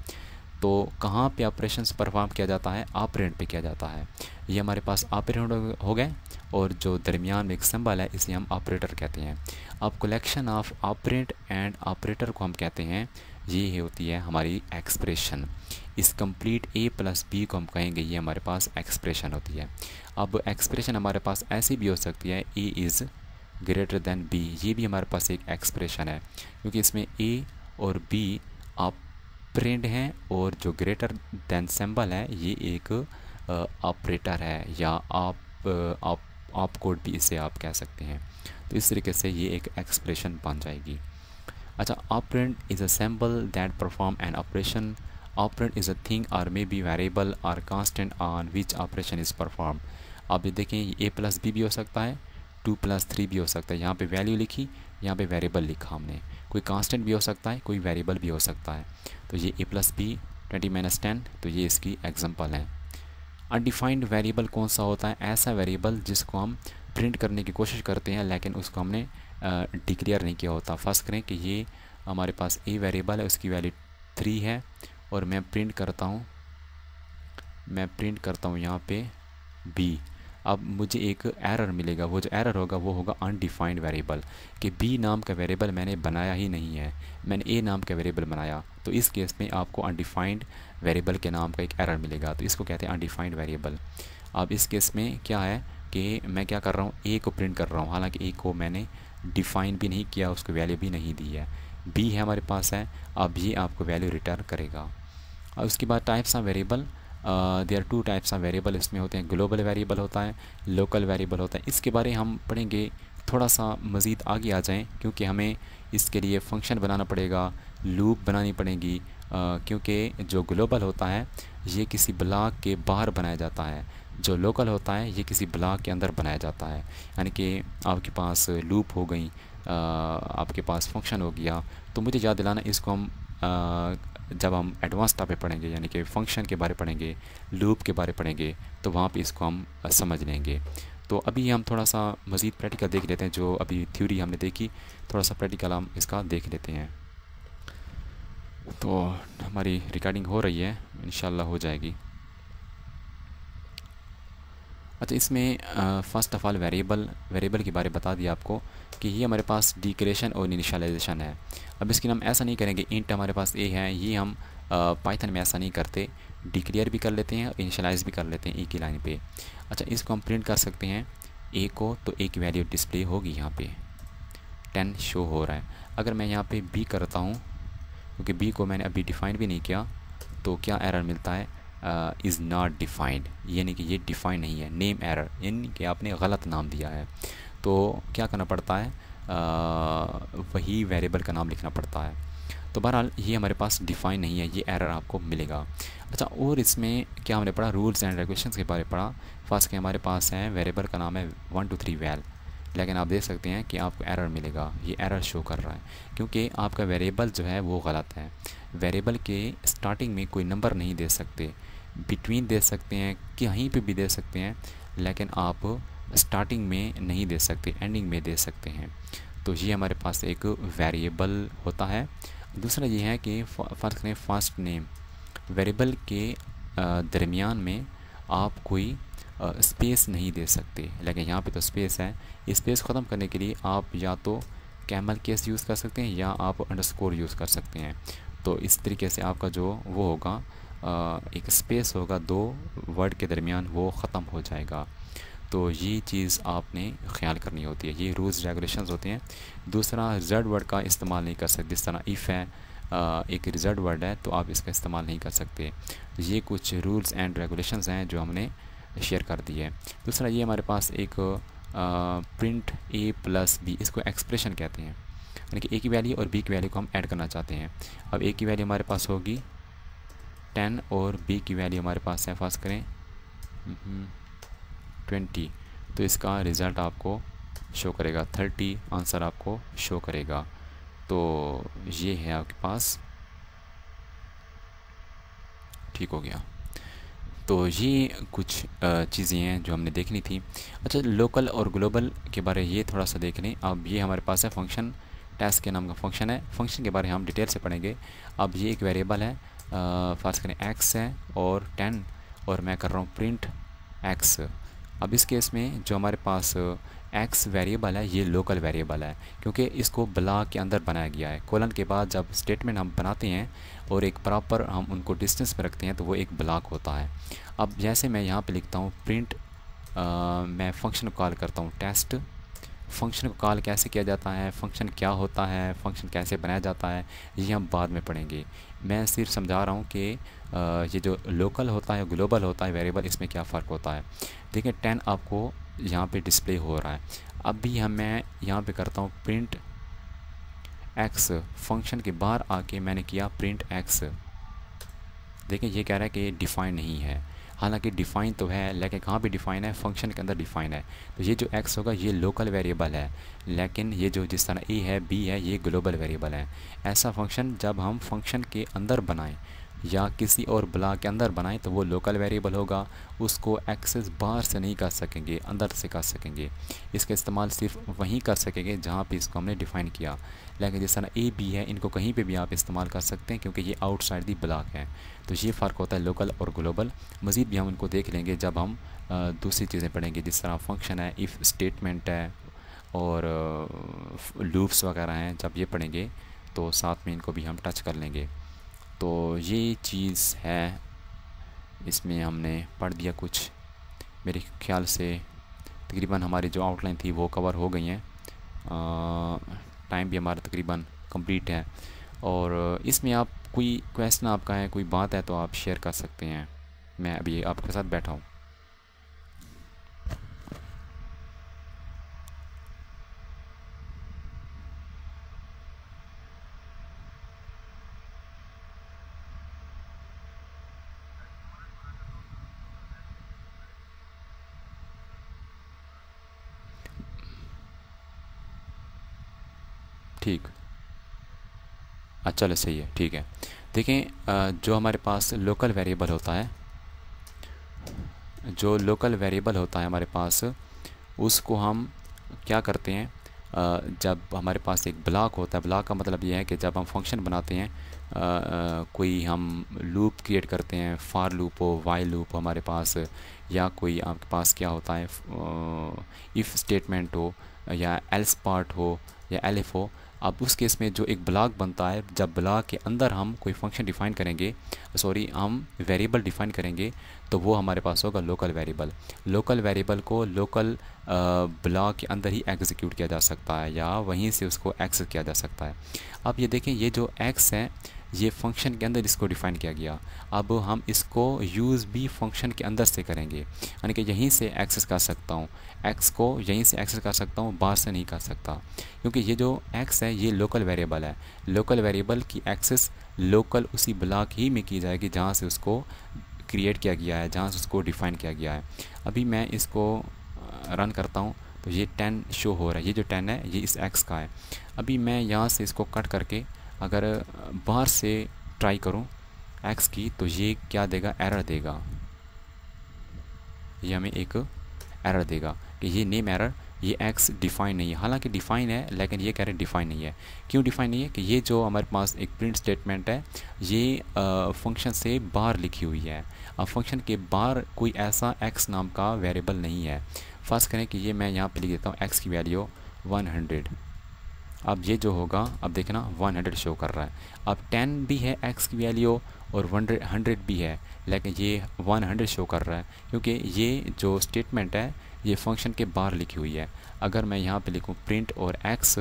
तो कहाँ पे ऑपरेशन परफॉर्म किया जाता है ऑपरेंट पे किया जाता है ये हमारे पास ऑपरेंट हो गए और जो दरमियान में एक संबल है इसे हम ऑपरेटर कहते हैं अब collection of operand and operator को हम कहते हैं ये होती है हमारी एक्सप्रेशन इस कंप्लीट ए प्लस बी को हम कहेंगे ये हमारे पास एक्सप्रेशन होती है अब एक्सप्रेशन हमारे पास ऐसी भी हो सकती है a is greater than B ये भी हमारे पास एक एक्सप्रेशन है क्योंकि इसमें ए और बी प्रिंट हैं और जो ग्रेटर देन सिंबल है ये एक ऑपरेटर है या आप आप आप कोड भी इसे आप कह सकते हैं तो इस तरीके से ये एक एक्सप्रेशन बन जाएगी अच्छा operand is a symbol that perform an operation operand is a thing or may be variable or constant on which operation is perform आप ये देखें ए प्लस बी भी हो सकता है टू प्लस थ्री भी हो सकता है यहाँ पे वैल्यू लिखी यहाँ पे वेरिएबल लिखा हमने कोई कांस्टेंट भी हो सकता है कोई वेरिएबल भी हो सकता है तो ये a plus B twenty minus ten तो ये इसकी एग्जाम्पल है अनडिफाइंड वेरिएबल कौन सा होता है ऐसा वेरिएबल जिसको हम प्रिंट करने की कोशिश करते हैं लेकिन उसको हमने डिक्लेयर नहीं किया होता फर्स्ट करें कि ये हमारे पास ए वेरिएबल है उसकी वैल्यू थ्री है और मैं प्रिंट करता हूँ मैं प्रिंट करता हूँ यहाँ पर बी अब मुझे एक एरर मिलेगा वो जो एरर होगा वो होगा अनडिफाइंड वेरिएबल कि बी नाम का वेरिएबल मैंने बनाया ही नहीं है मैंने ए नाम का वेरिएबल बनाया तो इस केस में आपको अनडिफाइंड वेरिएबल के नाम का एक एरर मिलेगा तो इसको कहते हैं अनडिफाइंड वेरिएबल अब इस केस में क्या है कि मैं क्या कर रहा हूँ ए को प्रिंट कर रहा हूँ हालाँकि ए को मैंने डिफ़ाइन भी नहीं किया उसको वैल्यू भी नहीं दी है बी है हमारे पास है अब ये आपको वैल्यू रिटर्न करेगा और उसके बाद types of variable they are two types of variable इसमें होते हैं ग्लोबल वेरिएबल होता है लोकल वेरिएबल होता है इसके बारे हम पढ़ेंगे थोड़ा सा मज़ीद आगे आ जाएं क्योंकि हमें इसके लिए फंक्शन बनाना पड़ेगा लूप बनानी पड़ेगी क्योंकि जो ग्लोबल होता है ये किसी ब्लाक के बाहर बनाया जाता है जो लोकल होता है ये किसी ब्लाक के अंदर बनाया जाता है यानी कि आपके पास लूप हो गई आपके पास फंक्शन हो गया तो मुझे याद दिलाना इसको हम जब हम एडवांस टॉपिक पढ़ेंगे यानी कि फंक्शन के बारे पढ़ेंगे लूप के बारे पढ़ेंगे तो वहाँ पे इसको हम समझ लेंगे तो अभी हम थोड़ा सा मज़ीद प्रैक्टिकल देख लेते हैं जो अभी थ्योरी हमने देखी थोड़ा सा प्रैक्टिकल हम इसका देख लेते हैं तो हमारी रिकॉर्डिंग हो रही है इन हो जाएगी अच्छा इसमें first of all variable variable के बारे में बता दिया आपको कि ये हमारे पास डिक्रेशन और इनिशलाइजेशन है अब इसके हम ऐसा नहीं करेंगे इंट हमारे पास ए है ये हम पाइथन में ऐसा नहीं करते डिक्लेयर भी कर लेते हैं और इनिशलाइज भी कर लेते हैं ए की लाइन पे अच्छा इसको हम प्रिंट कर सकते हैं ए को तो एक वैल्यू डिस्प्ले होगी यहाँ पे टेन शो हो रहा है अगर मैं यहाँ पे बी करता हूँ क्योंकि बी को मैंने अभी डिफाइन भी नहीं किया तो क्या एरर मिलता है इज़ नॉट डिफाइंड यानी कि ये डिफाइन नहीं है नेम एरर यानी कि आपने गलत नाम दिया है तो क्या करना पड़ता है आ, वही वेरिएबल का नाम लिखना पड़ता है तो बहरहाल ये हमारे पास डिफाइन नहीं है ये एरर आपको मिलेगा अच्छा और इसमें क्या हमने पढ़ा रूल्स एंड रेगुलेशन के बारे में पढ़ा फर्स्ट के हमारे पास है वेरिएबल का नाम है वन टू थ्री वेल लेकिन आप देख सकते हैं कि आपको एरर मिलेगा ये एरर शो कर रहा है क्योंकि आपका वेरिएबल जो है वो गलत है वेरिएबल के स्टार्टिंग में कोई नंबर नहीं दे सकते बिटवीन दे सकते हैं कहीं पे भी दे सकते हैं लेकिन आप स्टार्टिंग में नहीं दे सकते एंडिंग में दे सकते हैं तो ये हमारे पास एक वेरिएबल होता है दूसरा ये है कि फ़र्क करें फर्स्ट नेम वेरिएबल के दरमियान में आप कोई स्पेस नहीं दे सकते लेकिन यहाँ पे तो स्पेस है स्पेस ख़त्म करने के लिए आप या तो कैमल केस यूज़ कर सकते हैं या आप अंडरस्कोर यूज़ कर सकते हैं तो इस तरीके से आपका जो वो होगा एक स्पेस होगा दो वर्ड के दरमियान वो ख़त्म हो जाएगा तो ये चीज़ आपने ख्याल करनी होती है ये रूल्स रेगुलेशंस होते हैं दूसरा रिजर्ट वर्ड का इस्तेमाल नहीं कर सकते जिस तरह इफ़ है एक रिजर्ट वर्ड है तो आप इसका इस्तेमाल नहीं कर सकते ये कुछ रूल्स एंड रेगुलेशंस हैं जो हमने शेयर कर दिए दूसरा ये हमारे पास एक प्रिंट ए प्लस बी इसको एक्सप्रेशन कहते हैं यानी कि ए की वैल्यू और बी की वैल्यू को हम ऐड करना चाहते हैं अब ए की वैल्यू हमारे पास होगी टेन और बी की वैल्यू हमारे पास है फास्ट करें हम्म, ट्वेंटी तो इसका रिज़ल्ट आपको शो करेगा थर्टी आंसर आपको शो करेगा तो ये है आपके पास ठीक हो गया तो ये कुछ चीज़ें हैं जो हमने देखनी थी अच्छा लोकल और ग्लोबल के बारे ये थोड़ा सा देख लें अब ये हमारे पास है फंक्शन टैस्क के नाम का फंक्शन है फंक्शन के बारे में हम डिटेल से पढ़ेंगे अब ये एक वेरिएबल है फर्स्ट करें एक्स है और टेन और मैं कर रहा हूँ प्रिंट एक्स अब इस केस में जो हमारे पास एक्स वेरिएबल है ये लोकल वेरिएबल है क्योंकि इसको ब्लॉक के अंदर बनाया गया है कोलन के बाद जब स्टेटमेंट हम बनाते हैं और एक प्रॉपर हम उनको डिस्टेंस में रखते हैं तो वो एक ब्लॉक होता है अब जैसे मैं यहाँ पे लिखता हूँ प्रिंट मैं फंक्शन को कॉल करता हूँ टेस्ट फंक्शन को कॉल कैसे किया जाता है फंक्शन क्या होता है फंक्शन कैसे बनाया जाता है ये हम बाद में पढ़ेंगे मैं सिर्फ समझा रहा हूँ कि ये जो लोकल होता है ग्लोबल होता है वेरिएबल इसमें क्या फ़र्क होता है देखिए टेन आपको यहाँ पे डिस्प्ले हो रहा है अब भी हम मैं यहाँ पे करता हूँ प्रिंट एक्स फंक्शन के बाहर आके मैंने किया प्रिंट एक्स देखिए ये कह रहा है कि डिफ़ाइन नहीं है हालांकि डिफ़ाइन तो है लेकिन कहाँ पे डिफ़ाइन है फंक्शन के अंदर डिफ़ाइन है तो ये जो एक्स होगा ये लोकल वेरिएबल है लेकिन ये जो जिस तरह ए है बी है ये ग्लोबल वेरिएबल है ऐसा फंक्शन जब हम फंक्शन के अंदर बनाएं या किसी और ब्लॉक के अंदर बनाएं तो वो लोकल वेरिएबल होगा उसको एक्सेस बाहर से नहीं कर सकेंगे अंदर से कर सकेंगे इसका इस्तेमाल सिर्फ वहीं कर सकेंगे जहाँ पे इसको हमने डिफ़ाइन किया लेकिन जिस तरह ए बी है इनको कहीं पे भी आप इस्तेमाल कर सकते हैं क्योंकि ये आउटसाइड दी ब्लॉक है तो ये फ़र्क होता है लोकल और ग्लोबल मज़ीद भी हम इनको देख लेंगे जब हम दूसरी चीज़ें पढ़ेंगे जिस तरह फंक्शन है इफ़ स्टेटमेंट है और लूप्स वगैरह हैं जब ये पढ़ेंगे तो साथ में इनको भी हम टच कर लेंगे तो ये चीज़ है इसमें हमने पढ़ दिया कुछ मेरे ख्याल से तकरीबन हमारी जो आउटलाइन थी वो कवर हो गई हैं टाइम भी हमारा तकरीबन कंप्लीट है और इसमें आप कोई क्वेश्चन आपका है कोई बात है तो आप शेयर कर सकते हैं मैं अभी आपके साथ बैठा हूँ ठीक अच्छा चलो सही है ठीक है देखें जो हमारे पास लोकल वेरिएबल होता है जो लोकल वेरिएबल होता है हमारे पास उसको हम क्या करते हैं जब हमारे पास एक ब्लॉक होता है ब्लॉक का मतलब यह है कि जब हम फंक्शन बनाते हैं कोई हम लूप क्रिएट करते हैं फार लूप हो वाई लूप हो हमारे पास या कोई आपके पास क्या होता है इफ़ स्टेटमेंट हो या एल्स पार्ट हो या एलिफ हो अब उस केस में जो एक ब्लॉक बनता है जब ब्लॉक के अंदर हम कोई फंक्शन डिफाइन करेंगे सॉरी हम वेरिएबल डिफाइन करेंगे तो वो हमारे पास होगा लोकल वेरिएबल लोकल वेरिएबल को लोकल ब्लॉक के अंदर ही एग्जीक्यूट किया जा सकता है या वहीं से उसको एक्सेस किया जा सकता है अब ये देखें ये जो एक्स है ये फंक्शन के अंदर इसको डिफ़ाइन किया गया अब हम इसको यूज़ भी फंक्शन के अंदर से करेंगे यानी कि यहीं से एक्सेस कर सकता हूँ एक्स को यहीं से एक्सेस कर सकता हूँ बाहर से नहीं कर सकता क्योंकि ये जो एक्स है ये लोकल वेरिएबल है लोकल वेरिएबल की एक्सेस लोकल उसी ब्लॉक ही में की जाएगी जहाँ से उसको क्रिएट किया गया है जहाँ से उसको डिफ़ाइन किया गया है अभी मैं इसको रन करता हूँ तो ये टेन शो हो रहा है ये जो टेन है ये इस एक्स का है अभी मैं यहाँ से इसको कट करके अगर बाहर से ट्राई करूँ एक्स की तो ये क्या देगा एरर देगा ये हमें एक एरर देगा कि ये नेम एरर ये एक्स डिफाइन नहीं है हालांकि डिफाइन है लेकिन ये कह रहे डिफाइन नहीं है क्यों डिफाइन नहीं है कि ये जो हमारे पास एक प्रिंट स्टेटमेंट है ये फंक्शन से बाहर लिखी हुई है अब फंक्शन के बाहर कोई ऐसा एक्स नाम का वेरिएबल नहीं है फर्स्ट करें कि ये मैं यहाँ पे लिख देता हूँ एक्स की वैल्यू 100 अब ये जो होगा अब देखना 100 शो कर रहा है अब 10 भी है एक्स की वैल्यू और 100 भी है लेकिन ये 100 शो कर रहा है क्योंकि ये जो स्टेटमेंट है ये फंक्शन के बाहर लिखी हुई है अगर मैं यहाँ पे लिखूँ प्रिंट और एक्स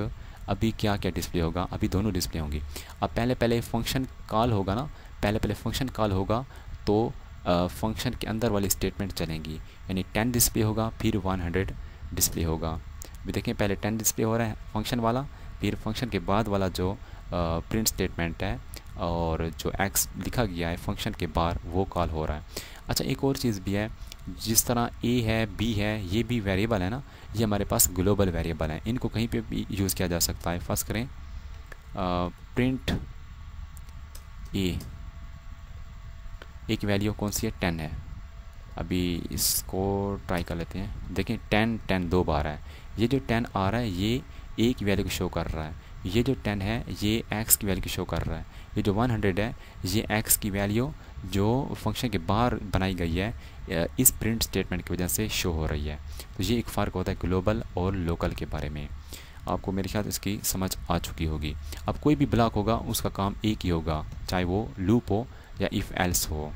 अभी क्या क्या डिस्प्ले होगा अभी दोनों डिस्प्ले होंगी अब पहले पहले फंक्शन कॉल होगा ना पहले पहले फंक्शन कॉल होगा तो फंक्शन के अंदर वाली स्टेटमेंट चलेंगी यानी टेन डिस्प्ले होगा फिर वन हंड्रेड डिस्प्ले होगा अभी देखें पहले टेन डिस्प्ले हो रहा है फंक्शन वाला फिर फंक्शन के बाद वाला जो प्रिंट स्टेटमेंट है और जो एक्स लिखा गया है फंक्शन के बाहर वो कॉल हो रहा है अच्छा एक और चीज़ भी है जिस तरह ए है बी है ये भी वेरिएबल है ना ये हमारे पास ग्लोबल वेरिएबल है इनको कहीं पे भी यूज़ किया जा सकता है फर्स्ट करें प्रिंट ए एक वैल्यू कौन सी है टेन है अभी इसको ट्राई कर लेते हैं देखें टेन टेन दो बार है ये जो टेन आ रहा है ये ए की वैल्यू को शो कर रहा है ये जो टेन है ये एक्स की वैल्यू को शो कर रहा है ये जो वन हंड्रेड है ये एक्स की वैल्यू जो फंक्शन के बाहर बनाई गई है इस प्रिंट स्टेटमेंट की वजह से शो हो रही है तो ये एक फ़र्क होता है ग्लोबल और लोकल के बारे में आपको मेरे ख्याल इसकी समझ आ चुकी होगी अब कोई भी ब्लॉक होगा उसका काम एक ही होगा चाहे वो लूप हो या इफ़ एल्स हो